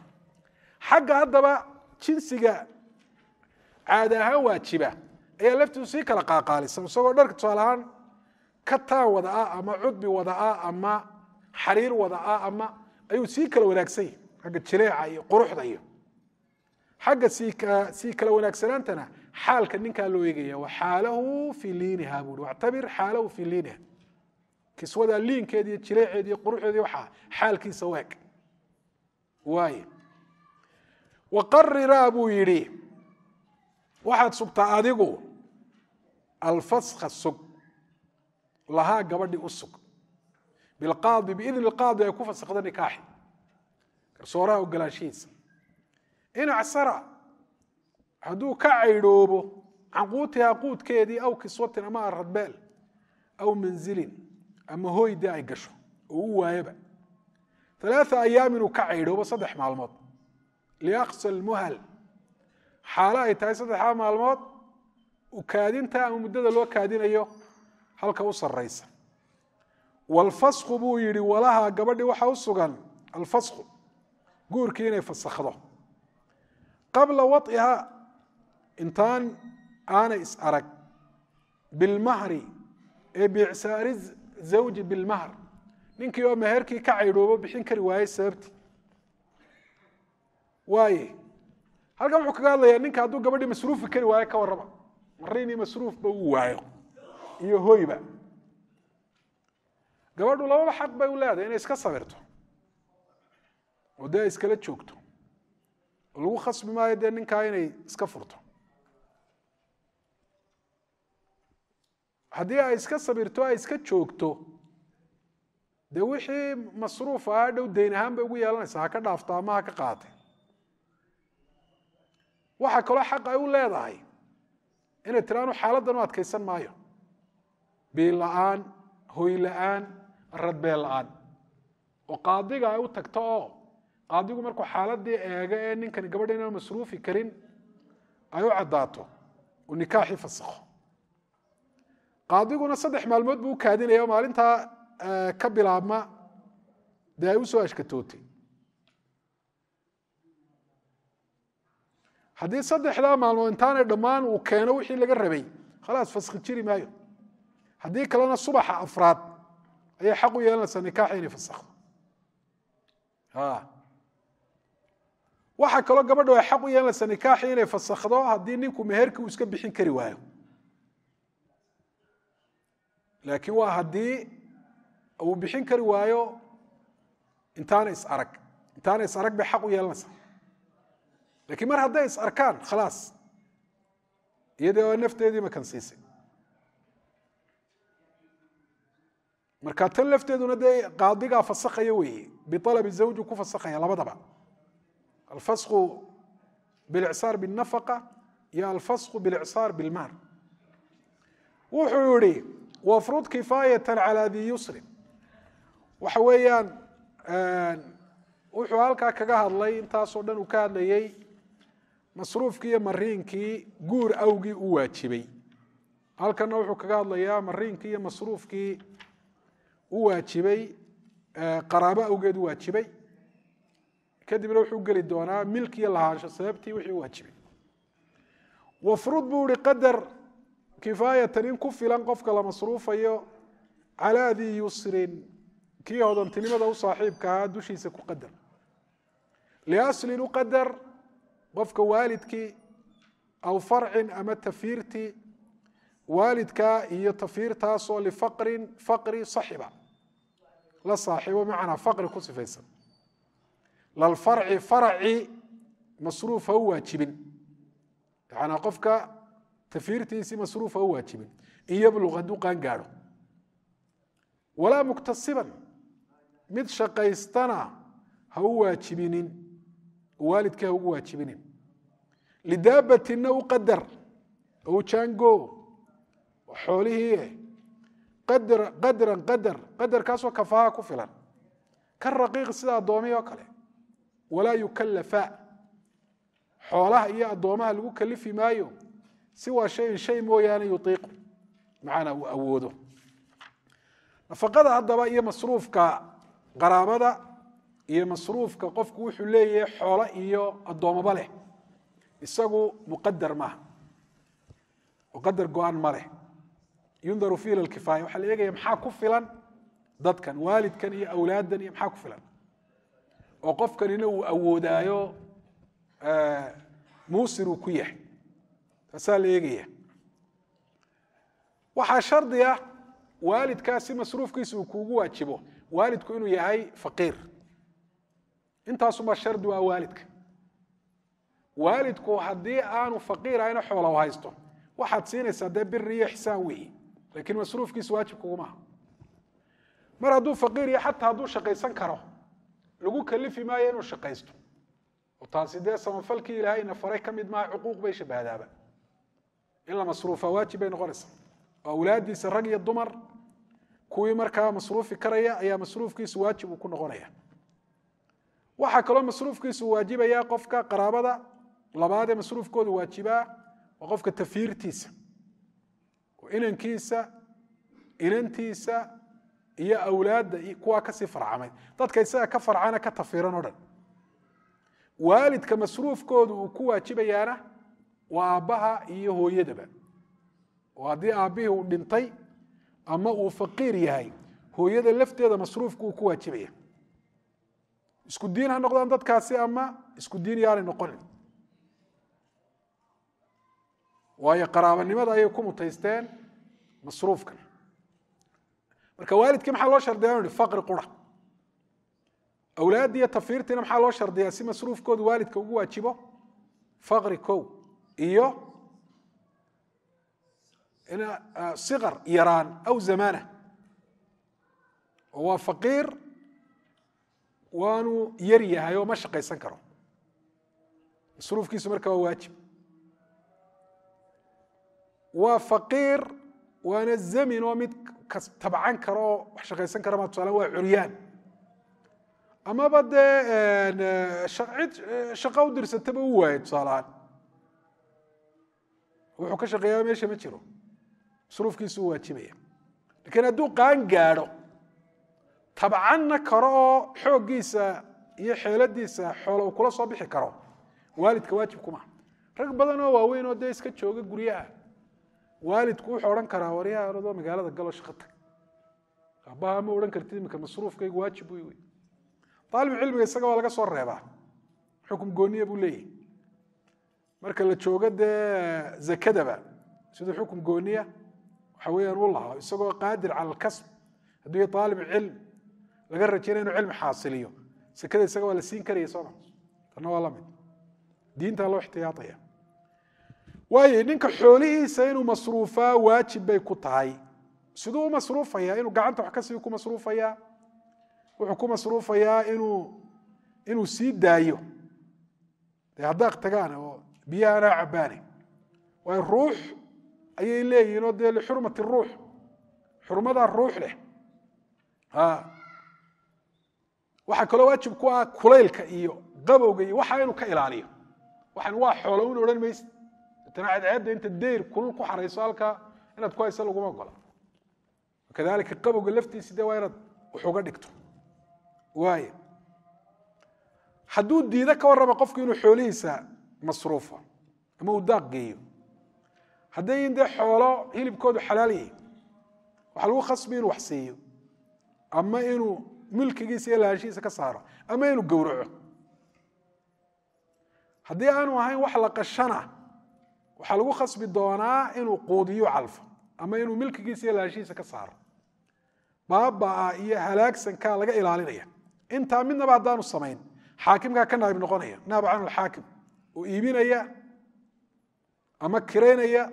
xagga haddaba jinsiga caada ahaan waajiba ayaa laftiisu sii kala qaaqaalisan isagoo dharka tusaale ahaan ka taan wada ah ama cudbi wada ah ama xariir wada ah ama ayuu sii kala wanaagsan yahy xagga jileeca iyo quruxda iyo xagga sii kala wanaagsanaantana xaalka ninkaa loo eegaya xaalahu fii liiniha i wactabir xaalahu fii liiniha kiswada liinkeed iyo jileeceed iyo quruxeed waxa xaalkiisa weeg waay waqariraa buu yidhi waxaad sugtaa adigu alfaska sug lahaa gabadhi u sug bilqaadi biidni qaadi ay ku faskda nikaaxi garsooraha ogolaanshihiisa in acsara hadduu ka caydhoobo can quutihaa quudkeedii aw kiswatin ama aradbeel aw manzilin ama hoydii ay gasho oo u waayaba alaaa ayaamin uu ka caydhoobo saddex maalmood liaqsa lmuhal xaalo ay tahay saddexdaa maalmood ukaadinta ama muddada loo kaadinayo halka u saraysa walfasku buu yidhi walaha gabadhii waxaa u sugan alfasku guurkii inay fasakdo qabla waطihaa intaan aanay is arag bilmahri ee bicsaari zawji bilmahr ninkii oo meherkii ka caydhoobo bixin kari waayey sababti waaye halkan wuxuu kaga hadlayaa ninka hadduu gabadhii masruufi kari waayo ka warraba marinii masruufba uu waayo iyo hoyba gabadhu lababa xaq bay u leedahay inay iska sabirto oo dee iskala joogto lagu khasbi maayo dee ninkaa inay iska furto haddii ay iska sabirto ay iska joogto dee wixii masruuf ahaa dhow deyn ahaan bay ugu yeelanaysaa ha ka dhaafto ama ha ka qaate waxaa kaloo xaq ay u leedahay inay tiraanu xaaladdan u adkaysan maayo biil la-aan hoy la-aan radbeel la-aan oo qaadiga ay u tagto oo qaadigu markuu xaaladii eega ee ninkani gabadha inaan masruufi karin ay u caddaato u nikaaxi fasakho qaadiguna saddex maalmood buu u kaadinaya oo maalintaa eh, ka bilaabma dee ay usoo soo ashkatootay haddii saddexdaa maalmood intaanay dhammaan uu keeno wixii laga rabay khalaas faskhi jiri maayo haddii kalena subaxa afraad ayay xaq u yeelanaysaa nikaaxi inay fasakho waxaa kaloo gabadha ay xaq u yeelanaysa nikaaxii inay fasakdo haddii ninku meherkii uu iska bixin kari waayo laakiin waa haddii uu bixin kari waayo intaana isarag intaana isarag bay xaq u yeelanaysaa laakiin mar hadday is arkaan khalaas iyadii oo nafteedii makansiisay marka tan lafteeduna dee qaadigaa fasakaya weeye bialabi zawji ku fasakaya labadaba alfasqu bilcsaar bاnafaqa iyo alfasqu bilcsaar bilmaal wuxuu yihi wafrud kifaayata calى di yusrin waxa weeyaan wuxuu halkaa kaga hadlay intaasoo dhan uu ka hadlayey masruufkii iyo mariinkii guur awgii u waajibay halkana wuxuu kaga hadlayaa mariinkii iyo masruufkii u waajibay qaraabo awgeed u waajibay kadibna wuxuu geli doonaa milk iyo lahaansho sababtii wixii u waajibay wafrud buu ihi qadar kifaayatan in ku filan qofka la masruufayo calaa dii yusrin kii hodantinimada u saaxiibka ahaa dushiisa ku qadar liaslin u qadar qofka waalidkii aw farcin ama tafiirtii waalidkaa iyo tafiirtaasoo lifaqrin faqri saxiba la saaxiibo macnaa faqri ku sifaysan lalfarci faraci masruuf u waajibin yanaa qofka tafiirtiisii masruuf u waajibin in yabluq qaan gaadho walaa muktasiban mid shaqaystana ha u waajibinin waalidka ha ugu waajibinin lidaabatinna u qadar u jaango xoolihii qadran qadar qadarkaasoo kafaha ku filan ka raqiiq sida addoomihi kale walaa yukalafaa xoolaha iyo addoomaha lagu kalifi maayo siwaa shayin shay mooyaane yuiiqu macanaa uu awoodo nafaqada haddaba iyo masruufka qaraabada iyo masruufka qofku wuxuu leeyahay xoolo iyo addoomaba leh isagu muqadar maaha muqadar go-aan ma leh yundaru fi ila waxaa la eegaya maxaa ku filan dadkan waalidkan iyo awlaaddan iyo maxaa ku filan oo qofkanina uu awoodaayo muusir uu ku yahay taasaa la eegaya waxaa shardiga ah, waalidkaasi masruufkiisa uu kuugu waajibo waalidku inuu yahay faqiir intaasuma shardi waa waalidka waalidku haddii aanu faqiir ahayna xoolo haysto waxaad siinaysaa dee biri iyo ixsaan weeye laakiin masruufkiisa waajibkugumaaha mar hadduu faqiir iyo xataa hadduu shaqaysan karo lagu kalifi maayo inuu shaqaysto oo taasi dee samafalkii ilaahayna faray ka mid maaha cuquuq bay shabahdaaba in la masruufa waajib bay noqonaysaa oo awlaadiisa rag iyo dumar kuwii markaa masruufi karaya ayaa masruufkiisu waajib uu ku noqonaya waxaa kaloo masruufkiisu waajibaya qofka qaraabada labaadee masruufkoodu waajibaa waa qofka tafiirtiisa oo inankiisa inantiisa iyo awlaadda kuwaa kasii farcamayd dadka isaga ka farcana ka tafiran o dhan waalidka masruufkooda uu ku waajibayaana waa aabbaha iyo hooyadaba oo haddii aabbihii uu dhintay ama uu faqiir yahay hooyada lafteeda masruufka uu ku waajibaya isku diin ha noqdaan dadkaasi ama isku diin yaanay noqonin waayo qaraabanimada ayay ku mutaysteen masruufkan marka waalidkii maxaa loo shardiya u hi faqri qura awlaadiiyo tafiirtiina maxaa loo shardiyaa si masruufkoodu waalidka ugu waajibo faqri kow iyo siqar yaraan aw zamaana oo waa faqiir waanu yar yahay oo ma shaqaysan karo masruufkiisu marka waa waajib waa faqiir waana zamin oo mid tabcan karo oo wax shaqaysan kara maa tusaale waa curyaan amaba dee cid shaqo u dirsataba u waayay tusaalahaan wuxuu ka shaqeeyaa meesha ma jiro sruufkiisu u waajibaya lakiin hadduu qaan gaadho tabcanna karo oo xooggiisa iyo xeeladiisa xoolo uu kula soo bixi karo waalidka waajib kuma rag badan oo waaweyn oo dee iska jooga guryaha waalidku wuxuu odhan karaa waryaa magaalada galo shaqo tag aabbaha ma odhan kartid iminka masruufkaygu waajib buy wey daalibu cilmiga isaga waa laga soo reebaa xukum gooniya buu leeyahy marka la joogo dee zakadaba siduu xukum gooniya waxa weeyaan u lahaa isagoo qaadir cala hadduu yahay aalibu cilm laga rajaynaya inuu cilmi xaasiliyo sakada isaga waa la siin karaya soo ma tanna waa la mid diinta loo ixtiyaataya waayo ninka xoolihiisa inuu masruufaa waajib bay ku tahay siduu u masruufaya inuu gacanta wax ka sii ku masruufaya wuxuu ku masruufayaa inuu inuu sii daayo dee haddaaq tagaana oo biyo cabbaane waayo ruux ayay leeyihiin oo dee lixurmati ruux xurmadaa ruux leh waxaa kaloo waajib ku ah kulaylka iyo qabowga iyo waxa inuu ka ilaaliyo waxaan waa xoolo un odhan mayse tana cadceedda inta dayr kulul ku xarayso halkaa inaad ku hayso laguma gola kadalika qabowga laftiisi de waa inaad wax dhigto waay hadduu diido ka warrama qofku inuu xoolihiisa masruufo ama uu daaq geeyo hadday dee xoolo hilibkoodu xalaal yahi waxaa lagu khasbi inuu wax siiyo ama inuu milkigiisa iyo lahaanshihiisa ka saaro ama inuu gowraco haddii aanu ahayn wax la qashana waxaa lagu khasbi doonaa inuu quudiyo calfo ama inuu milkigiisa iyo ka saaro baabaa ah iyo halaagsankaa laga ilaalinaya intaa midnaba haddaanu samayn xaakimkaa ka naab noqonaya naab can iibinaya ama kireynaya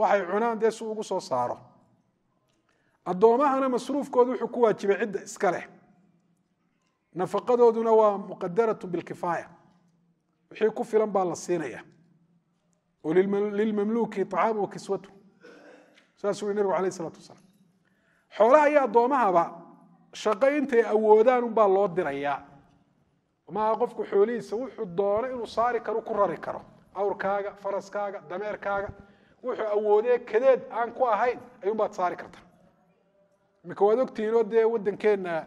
waxay cunaan dee si ugu soo saaro addoomahana masruufkooda wuxuu ku waajibay cidda iska leh nafaqadooduna waa muqadaratu bilkifaaya wixii ku filan baa la siinaya lilmamluki acaamu wakiswatu saasuu yhi nebigu alayh salaatu wasalaam xoolaha iyo addoommahaba shaqo intay awoodaan unbaa loo dirayaa maaha qofku xoolihiisa wuxuu doono inuu saari karo ku rari karo awrkaaga faraskaaga dameerkaaga wuxuu awoodee kadeed aan ku ahayn ayuunbaad saari kartaa imika waad ogtihiinoo dee waddankeenna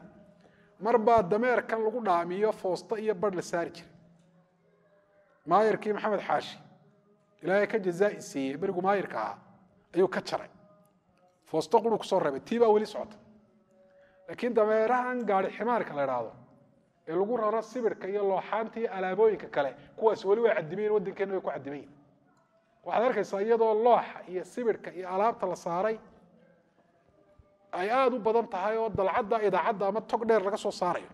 marbaa dameerkan lagu dhaamiyo foosta iyo badh la saari jiray maayarkii maxamed xaashi ilaahay ka jazaa'i siiyey berigu maayirka ahaa ayuu ka jaray foosto quruu kusoo reebay tii weli socota laakiin dameerahan gaari ximaarka la idhaahdo ee lagu raro sibirka iyo looxaanta iyo alaabooyinka kale kuwaas weli waa cadimayin waddankeena way ku cadimayin waxaad arkaysaa iyadoo looxa iyo sibirka iyo alaabta la saaray ay aada u badan tahay oo dalcadda idaacadda ama tog dheer laga soo saarayo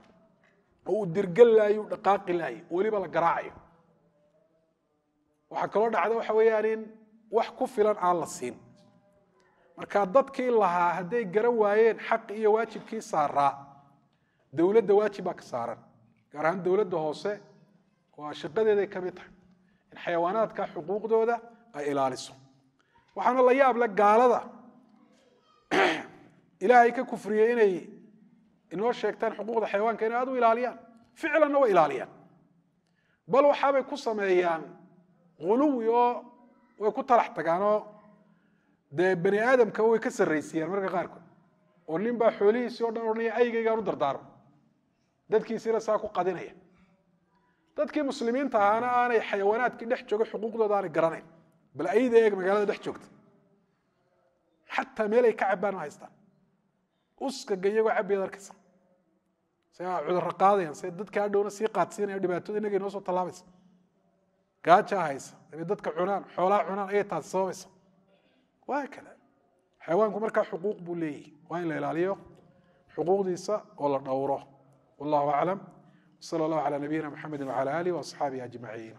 oo uu dirgallaayo dhaqaaqi laayo weliba la garaacayo waxaa kaloo dhacda waxa weeyaan in wax ku filan aan la siin marka dadkii lahaa hadday garan waayeen xaqi iyo waajibkii saaraa dowladda waajib baa ka saaran gaar ahaan dowladda hoose oo shaqadeeday ka mid tahay in xayawaanaadka xuquuqdooda ay ilaaliso waxaana la yaab le gaalada ilaahay ka kufriyey inay inoo sheegtaan xuquuqda xayawaanka inay aad u ilaaliyaan ficlanna way ilaaliyaan bal waxaabay ku sameeyaan uluwi oo way ku talax tagaan dee bani aadamka way ka sarraysiiyaan marka qaarkood oo nin baa xoolihiisii o dhan odhanaya aygaygaan u dardaarmo dadkiisiina saa ku qadinaya dadkii muslimiinta ahaana aanay xayawaanaadkii dhex jooga xuquuqdooda aanay garanayn bal ayda eeg magaalada dhex joogta xataa meelay ka cabaan ma haystaan uskaga iyagoo cabayaad arkaysa se ah, cudurro qaadayaan se dadka adhowna sii qaadsiinaya dhibaatada innaga inoo soo tallaabaysa gaaja haysa dabay dadka cunaan xoolaha cunaan ayay taasi sababaysa waa kada xayawaanku markaa xuquuq buu leeyahy waa in la ilaaliyo xuquuqdiisa oo la dhowro wallahu aclam wsala allahu calaa nabiyina muxamedi wacala alih waasxaabihi ajmaciin